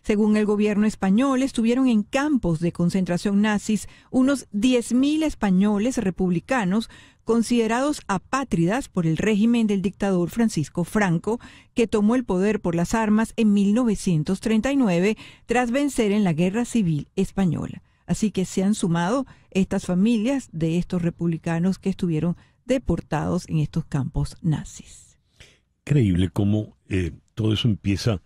Según el gobierno español, estuvieron en campos de concentración nazis unos 10.000 españoles republicanos considerados apátridas por el régimen del dictador Francisco Franco, que tomó el poder por las armas en 1939 tras vencer en la Guerra Civil Española. Así que se han sumado estas familias de estos republicanos que estuvieron deportados en estos campos nazis. Increíble cómo eh, todo eso empieza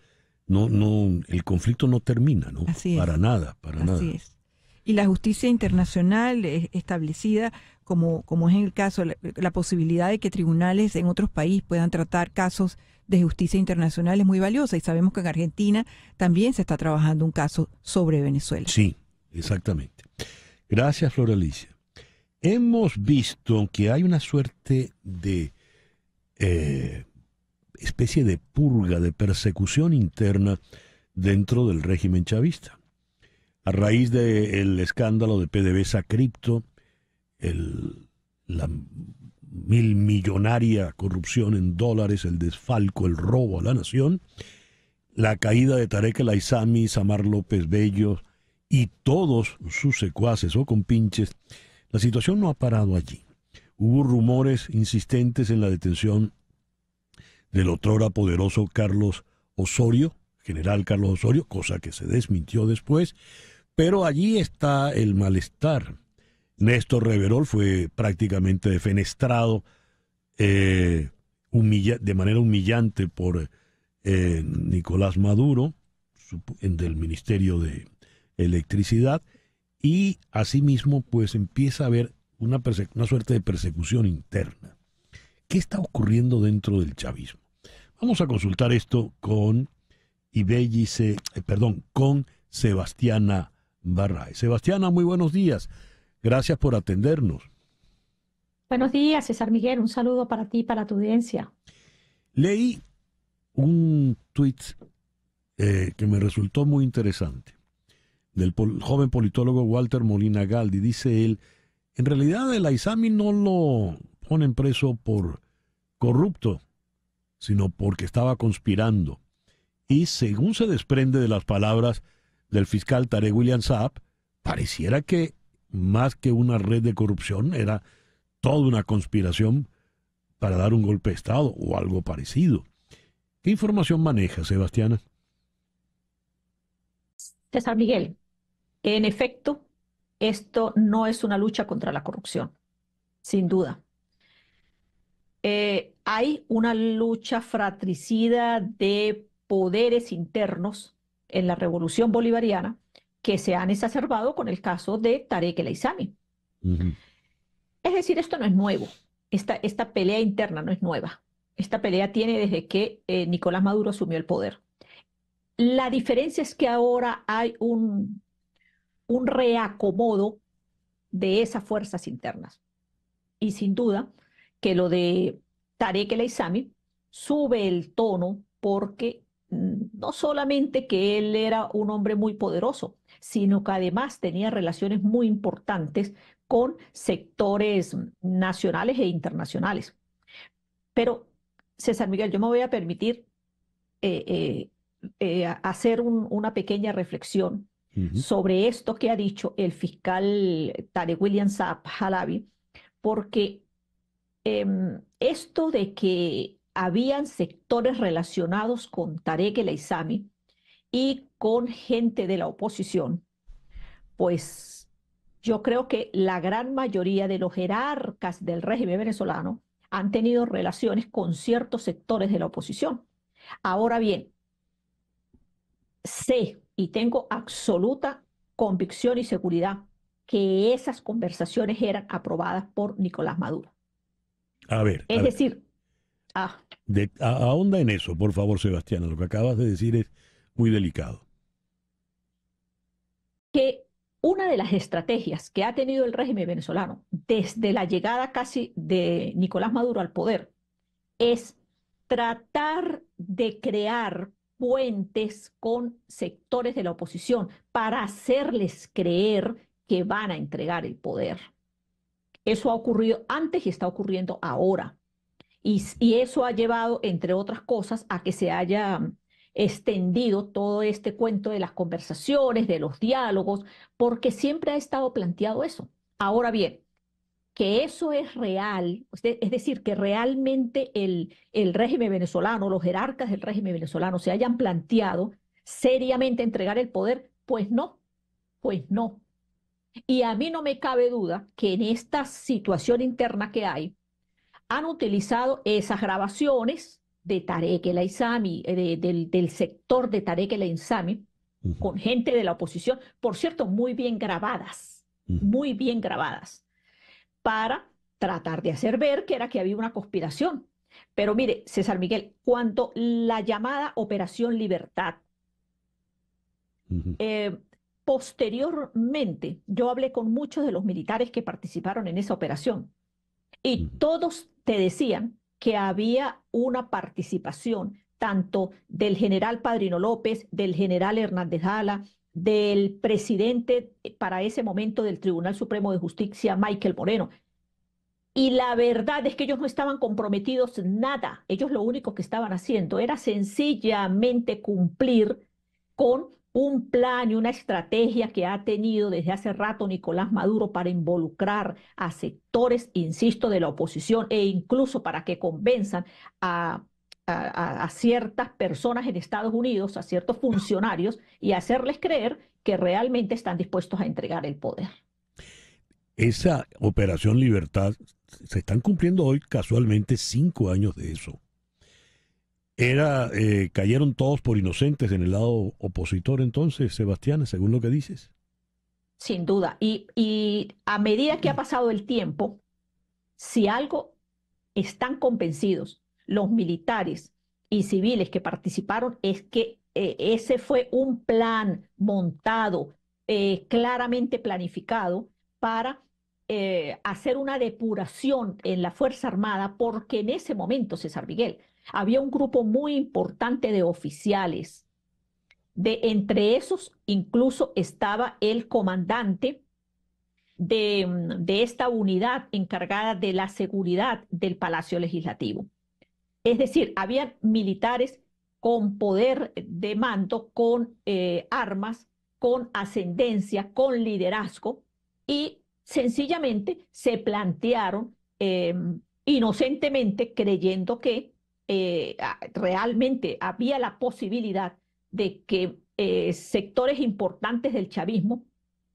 no, no, el conflicto no termina, ¿no? Así es. Para nada, para Así Es. Y la justicia internacional es establecida, como, como es el caso, la, posibilidad de que tribunales en otros países puedan tratar casos de justicia internacional es muy valiosa. Y sabemos que en Argentina también se está trabajando un caso sobre Venezuela. Sí, exactamente. Gracias, Flora Alicia. Hemos visto que hay una suerte de eh, especie de purga, de persecución interna dentro del régimen chavista. A raíz del escándalo de PDVSA Cripto, la mil millonaria corrupción en dólares, el desfalco, el robo a la nación, la caída de Tarek El Aizami, Samar López Bello y todos sus secuaces o compinches, la situación no ha parado allí. Hubo rumores insistentes en la detención del otrora poderoso Carlos Osorio, general Carlos Osorio, cosa que se desmintió después, pero allí está el malestar. Néstor Reverol fue prácticamente defenestrado eh, de manera humillante por eh, Nicolás Maduro del Ministerio de Electricidad y asimismo pues empieza a haber una, una suerte de persecución interna. ¿Qué está ocurriendo dentro del chavismo? Vamos a consultar esto con eh, perdón, con Sebastiana Barrae. Sebastiana, muy buenos días. Gracias por atendernos. Buenos días, César Miguel. Un saludo para ti y para tu audiencia. Leí un tuit eh, que me resultó muy interesante del joven politólogo Walter Molina Galdi. Dice él, en realidad el Aizami no lo ponen preso por corrupto, sino porque estaba conspirando. Y según se desprende de las palabras del fiscal Tarek William Saab, pareciera que más que una red de corrupción era toda una conspiración para dar un golpe de Estado o algo parecido. ¿Qué información maneja, Sebastiana? César Miguel, en efecto, esto no es una lucha contra la corrupción, sin duda. Eh, hay una lucha fratricida de poderes internos en la revolución bolivariana que se han exacerbado con el caso de Tarek el Es decir, esto no es nuevo, esta, esta, pelea interna no es nueva, esta pelea tiene desde que eh, Nicolás Maduro asumió el poder. La diferencia es que ahora hay un, un reacomodo de esas fuerzas internas. Y sin duda, que lo de Tarek El sube el tono porque mm, no solamente que él era un hombre muy poderoso, sino que además tenía relaciones muy importantes con sectores nacionales e internacionales. Pero, César Miguel, yo me voy a permitir eh, eh, eh, hacer una pequeña reflexión sobre esto que ha dicho el fiscal Tarek William Saab Halabi, porque Em, esto de que habían sectores relacionados con Tarek el y con gente de la oposición, pues yo creo que la gran mayoría de los jerarcas del régimen venezolano han tenido relaciones con ciertos sectores de la oposición. Ahora bien, sé y tengo absoluta convicción y seguridad que esas conversaciones eran aprobadas por Nicolás Maduro. A ver. Es decir, ah. de, ahonda en eso, por favor, Sebastián. Lo que acabas de decir es muy delicado. Que una de las estrategias que ha tenido el régimen venezolano desde la llegada casi de Nicolás Maduro al poder es tratar de crear puentes con sectores de la oposición para hacerles creer que van a entregar el poder. Eso ha ocurrido antes y está ocurriendo ahora. Y, eso ha llevado, entre otras cosas, a que se haya extendido todo este cuento de las conversaciones, de los diálogos, porque siempre ha estado planteado eso. Ahora bien, que eso es real, es decir, que realmente el, régimen venezolano, los jerarcas del régimen venezolano se hayan planteado seriamente entregar el poder, pues no, pues no. Y a mí no me cabe duda que en esta situación interna que hay, han utilizado esas grabaciones de Tarek el Aizami, eh, del, sector de Tarek el Aizami, con gente de la oposición, por cierto, muy bien grabadas, muy bien grabadas, para tratar de hacer ver que era que había una conspiración. Pero mire, César Miguel, cuando la llamada Operación Libertad, Posteriormente, yo hablé con muchos de los militares que participaron en esa operación y todos te decían que había una participación tanto del general Padrino López, del general Hernández Jala, del presidente eh, para ese momento del Tribunal Supremo de Justicia, Michael Moreno. Y la verdad es que ellos no estaban comprometidos nada. Ellos lo único que estaban haciendo era sencillamente cumplir con un plan y una estrategia que ha tenido desde hace rato Nicolás Maduro para involucrar a sectores, insisto, de la oposición e incluso para que convenzan a, ciertas personas en Estados Unidos, a ciertos funcionarios, y hacerles creer que realmente están dispuestos a entregar el poder. Esa operación libertad, se están cumpliendo hoy casualmente cinco años de eso era eh, cayeron todos por inocentes en el lado opositor entonces, Sebastián, según lo que dices. Sin duda. Y, y a medida que ha pasado el tiempo, si algo están convencidos los militares y civiles que participaron es que eh, ese fue un plan montado, eh, claramente planificado para hacer una depuración en la Fuerza Armada, porque en ese momento, César Miguel, había un grupo muy importante de oficiales. De entre esos incluso estaba el comandante mm, de, esta unidad encargada de la seguridad del Palacio Legislativo. Es decir, había militares con poder de mando, con eh, armas, con ascendencia, con liderazgo y sencillamente se plantearon em, inocentemente creyendo que eh, realmente había la posibilidad de que eh, sectores importantes del chavismo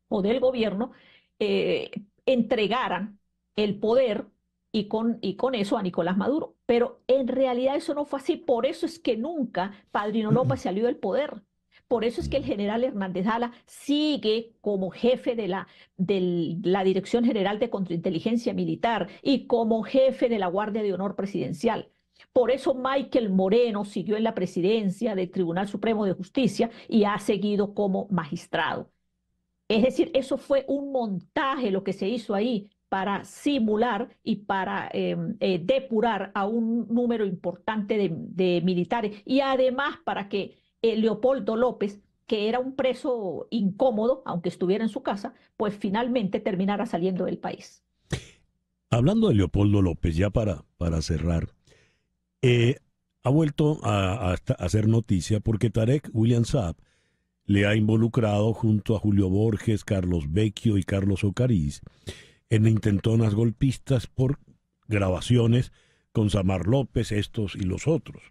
o del gobierno eh, entregaran el poder y con, y con eso a Nicolás Maduro. Pero en realidad eso no fue así. Por eso es que nunca Padrino López salió del poder. Por eso es que el general Hernández Dala sigue como jefe de la, de la Dirección General de Contrainteligencia Militar y como jefe de la Guardia de Honor Presidencial. Por eso Michael Moreno siguió en la presidencia del Tribunal Supremo de Justicia y ha seguido como magistrado. Es decir, eso fue un montaje lo que se hizo ahí para simular y para em, eh, depurar a un número importante de, militares y además para que eh, Leopoldo López, que era un preso incómodo, aunque estuviera en su casa, pues finalmente terminara saliendo del país. Hablando de Leopoldo López, ya para, para cerrar, eh, ha vuelto a, hacer noticia porque Tarek William Saab le ha involucrado junto a Julio Borges, Carlos Vecchio y Carlos Ocariz en intentonas golpistas por grabaciones con Samar López, estos y los otros.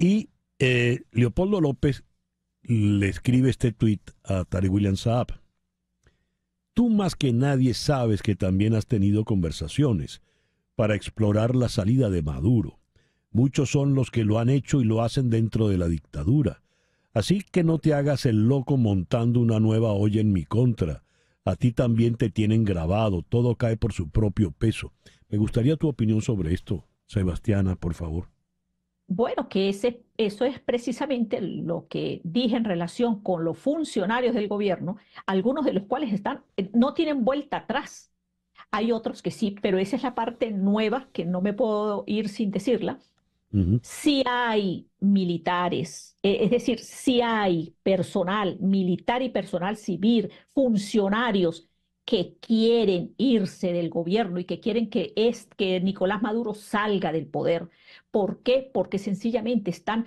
Y eh, Leopoldo López le escribe este tuit a Tarek William Saab. Tú más que nadie sabes que también has tenido conversaciones para explorar la salida de Maduro. Muchos son los que lo han hecho y lo hacen dentro de la dictadura. Así que no te hagas el loco montando una nueva olla en mi contra. A ti también te tienen grabado, todo cae por su propio peso. Me gustaría tu opinión sobre esto, Sebastiana, por favor. Bueno, que ese, eso es precisamente lo que dije en relación con los funcionarios del gobierno, algunos de los cuales están, eh, no tienen vuelta atrás. Hay otros que sí, pero esa es la parte nueva que no me puedo ir sin decirla, si hay militares, e, es decir, si hay personal militar y personal civil, funcionarios que quieren irse del gobierno y que quieren que, que Nicolás Maduro salga del poder. ¿Por qué? Porque sencillamente están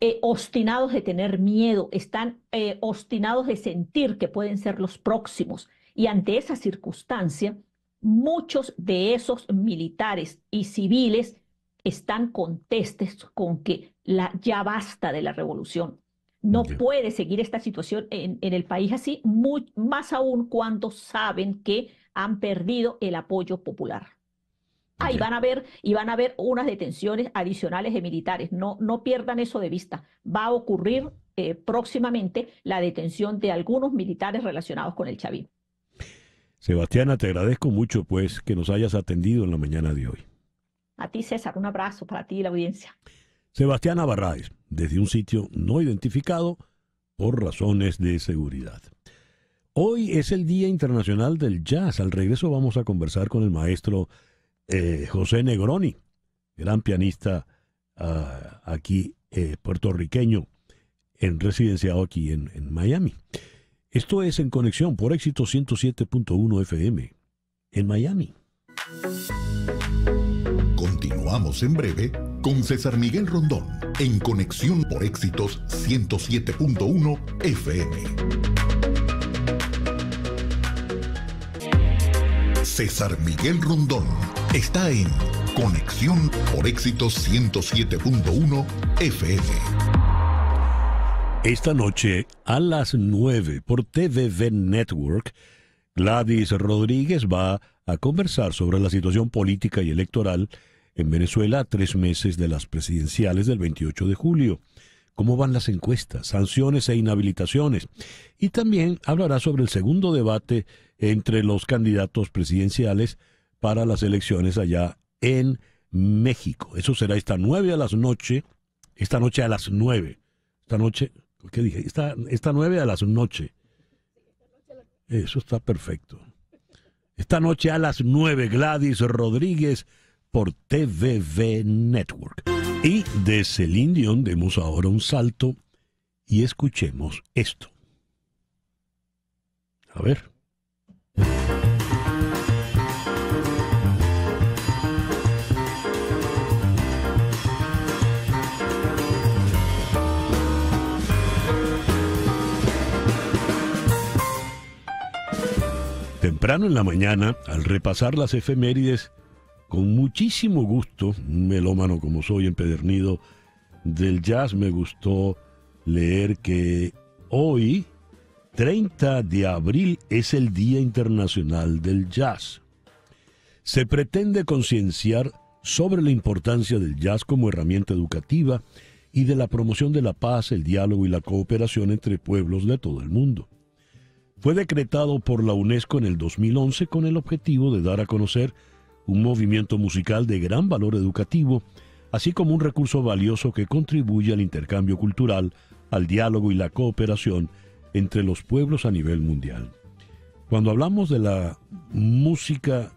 eh, obstinados de tener miedo, están eh, obstinados de sentir que pueden ser los próximos. Y ante esa circunstancia, muchos de esos militares y civiles están contestes con que la, ya basta de la revolución. No puede seguir esta situación en, el país así, más aún cuando saben que han perdido el apoyo popular. Ahí van a ver, y van a haber unas detenciones adicionales de militares. No, no pierdan eso de vista. Va a ocurrir eh, próximamente la detención de algunos militares relacionados con el Chavín. Sebastiana, te agradezco mucho pues que nos hayas atendido en la mañana de hoy. A ti, César, un abrazo para ti y la audiencia. Sebastián Abarráez, desde un sitio no identificado por razones de seguridad. Hoy es el Día Internacional del Jazz. Al regreso vamos a conversar con el maestro eh, José Negroni, gran pianista ah, aquí eh, puertorriqueño, en residenciado aquí en, en Miami. Esto es en conexión por éxito 107.1 FM en Miami. Vamos en breve con César Miguel Rondón en Conexión por Éxitos 107.1 FM. César Miguel Rondón está en Conexión por Éxitos 107.1 FM. Esta noche a las 9 por TVV Network, Gladys Rodríguez va a conversar sobre la situación política y electoral en Venezuela tres meses de las presidenciales del 28 de julio. Cómo van las encuestas, sanciones e inhabilitaciones. Y también hablará sobre el segundo debate entre los candidatos presidenciales para las elecciones allá en México. Eso será esta nueve a las noche, esta noche a las nueve. Esta noche, ¿qué dije? Esta, esta nueve a las noche. Eso está perfecto. Esta noche a las nueve, Gladys Rodríguez por TVV Network. Y de Celine demos ahora un salto y escuchemos esto. A ver. Temprano en la mañana, al repasar las efemérides, con muchísimo gusto, melómano como soy, empedernido del jazz, me gustó leer que hoy, 30 de abril, es el Día Internacional del Jazz. Se pretende concienciar sobre la importancia del jazz como herramienta educativa y de la promoción de la paz, el diálogo y la cooperación entre pueblos de todo el mundo. Fue decretado por la UNESCO en el 2011 con el objetivo de dar a conocer un movimiento musical de gran valor educativo, así como un recurso valioso que contribuye al intercambio cultural, al diálogo y la cooperación entre los pueblos a nivel mundial. Cuando hablamos de la música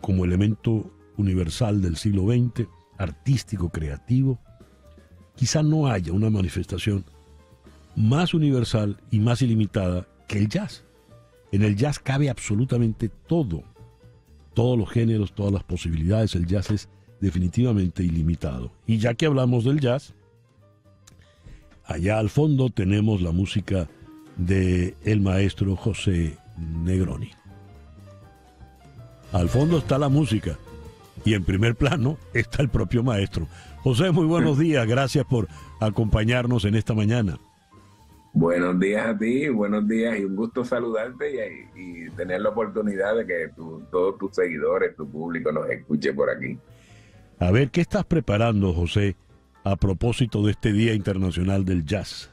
como elemento universal del siglo XX, artístico, creativo, quizá no haya una manifestación más universal y más ilimitada que el jazz. En el jazz cabe absolutamente todo, todos los géneros, todas las posibilidades. El jazz es definitivamente ilimitado. Y ya que hablamos del jazz, allá al fondo tenemos la música de el maestro José Negroni. Al fondo está la música y en primer plano está el propio maestro. José, muy buenos días, gracias por acompañarnos en esta mañana. Buenos días a ti, buenos días y un gusto saludarte y, tener la oportunidad de que tu, todos tus seguidores, tu público nos escuche por aquí. A ver, ¿qué estás preparando, José, a propósito de este Día Internacional del Jazz?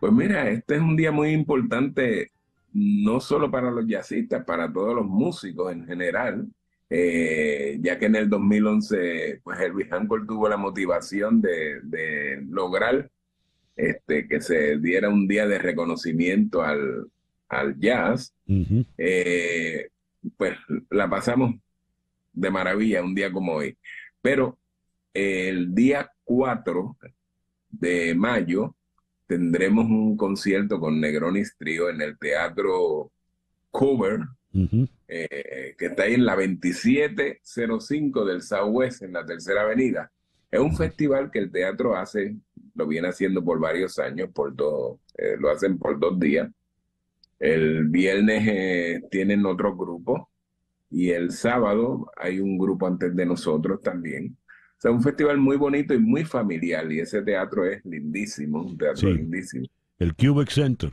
Pues mira, este es un día muy importante, no solo para los jazzistas, para todos los músicos en general, eh, ya que en el 2011, pues Herbie Hancock tuvo la motivación de lograr este, que se diera un día de reconocimiento al, jazz, eh, pues la pasamos de maravilla un día como hoy. Pero el día 4 de mayo tendremos un concierto con Negronis Trio en el Teatro Cover, eh, que está ahí en la 2705 del West en la Tercera Avenida. Es un festival que el teatro hace lo viene haciendo por varios años, por todo eh, lo hacen por dos días. El viernes eh, tienen otro grupo y el sábado hay un grupo antes de nosotros también. O sea, un festival muy bonito y muy familiar y ese teatro es lindísimo, teatro lindísimo. El Quebec Center.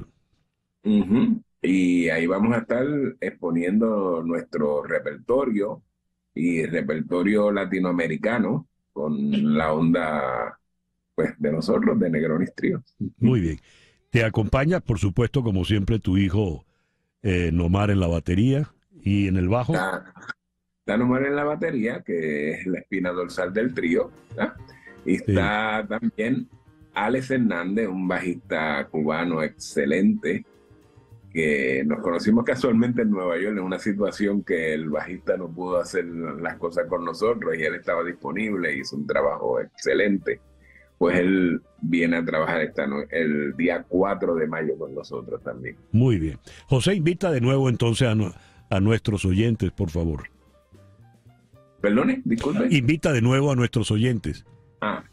Y ahí vamos a estar exponiendo nuestro repertorio y repertorio latinoamericano con la onda pues, de nosotros, de Negronis Trío. Muy bien. Te acompaña, por supuesto, como siempre, tu hijo eh, Nomar en la batería y en el bajo. Está, Nomar en la batería, que es la espina dorsal del trío. Y está también Alex Hernández, un bajista cubano excelente, que nos conocimos casualmente en Nueva York en una situación que el bajista no pudo hacer las cosas con nosotros y él estaba disponible, hizo un trabajo excelente pues él viene a trabajar esta el día 4 de mayo con nosotros también. Muy bien. José, invita de nuevo entonces a, nuestros oyentes, por favor. Perdone, disculpe. Invita de nuevo a nuestros oyentes. Ah,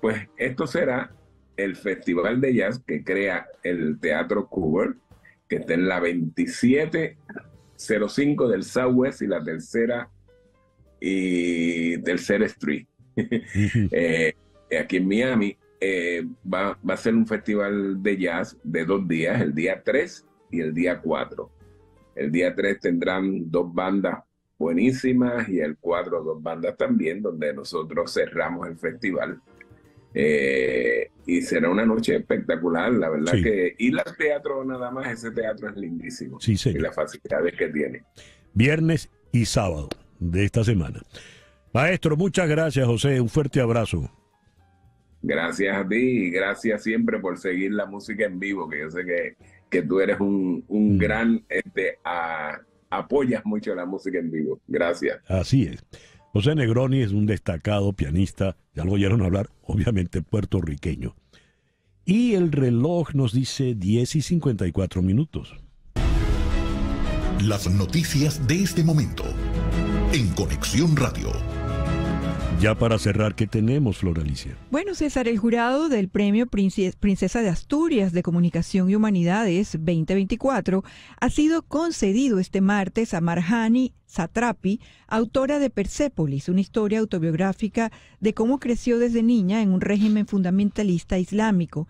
pues esto será el Festival de Jazz que crea el Teatro Cover, que está en la 2705 del Southwest y la tercera y tercera Street. (laughs) eh, eh, aquí en Miami, eh, va, a ser un festival de jazz de dos días, el día 3 y el día 4. El día 3 tendrán dos bandas buenísimas y el 4 dos bandas también, donde nosotros cerramos el festival. Eh, y será una noche espectacular, la verdad que y el teatro nada más, ese teatro es lindísimo. Sí, señor. Y las facilidades que tiene. Viernes y sábado de esta semana. Maestro, muchas gracias, José. Un fuerte abrazo. Gracias a ti y gracias siempre por seguir la música en vivo, que yo sé que, tú eres un, mm. gran, este, apoyas mucho la música en vivo. Gracias. Así es. José Negroni es un destacado pianista, ya lo oyeron hablar, obviamente puertorriqueño. Y el reloj nos dice 10 y 54 minutos. Las noticias de este momento en Conexión Radio. Ya para cerrar, ¿qué tenemos, Flor Alicia? Bueno, César, el jurado del Premio Princesa de Asturias de Comunicación y Humanidades 2024 ha sido concedido este martes a Marjani Satrapi, autora de Persépolis, una historia autobiográfica de cómo creció desde niña en un régimen fundamentalista islámico.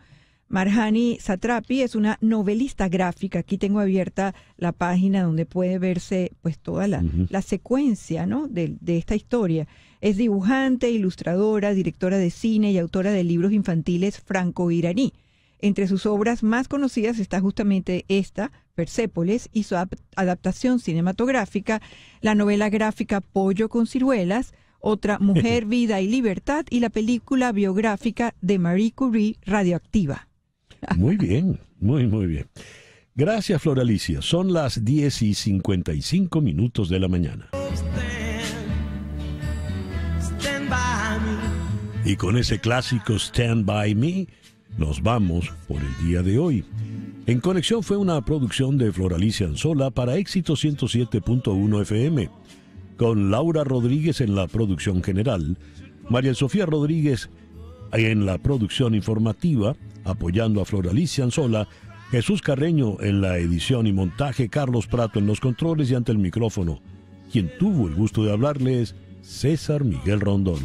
Marhani Satrapi es una novelista gráfica. Aquí tengo abierta la página donde puede verse pues toda la, la secuencia ¿no? de, de, esta historia. Es dibujante, ilustradora, directora de cine y autora de libros infantiles franco-iraní. Entre sus obras más conocidas está justamente esta, Persépolis, y su adaptación cinematográfica, la novela gráfica Pollo con ciruelas, otra (laughs) Mujer, Vida y Libertad y la película biográfica de Marie Curie Radioactiva. Muy bien, muy, muy bien. Gracias, Floralicia. Son las 10 y 55 minutos de la mañana. Y con ese clásico Stand By Me, nos vamos por el día de hoy. En Conexión fue una producción de Floralicia Anzola para Éxito 107.1 FM, con Laura Rodríguez en la producción general, María Sofía Rodríguez en la producción informativa, apoyando a Floralicia Anzola, Jesús Carreño en la edición y montaje, Carlos Prato en los controles y ante el micrófono. Quien tuvo el gusto de hablarles, César Miguel Rondón.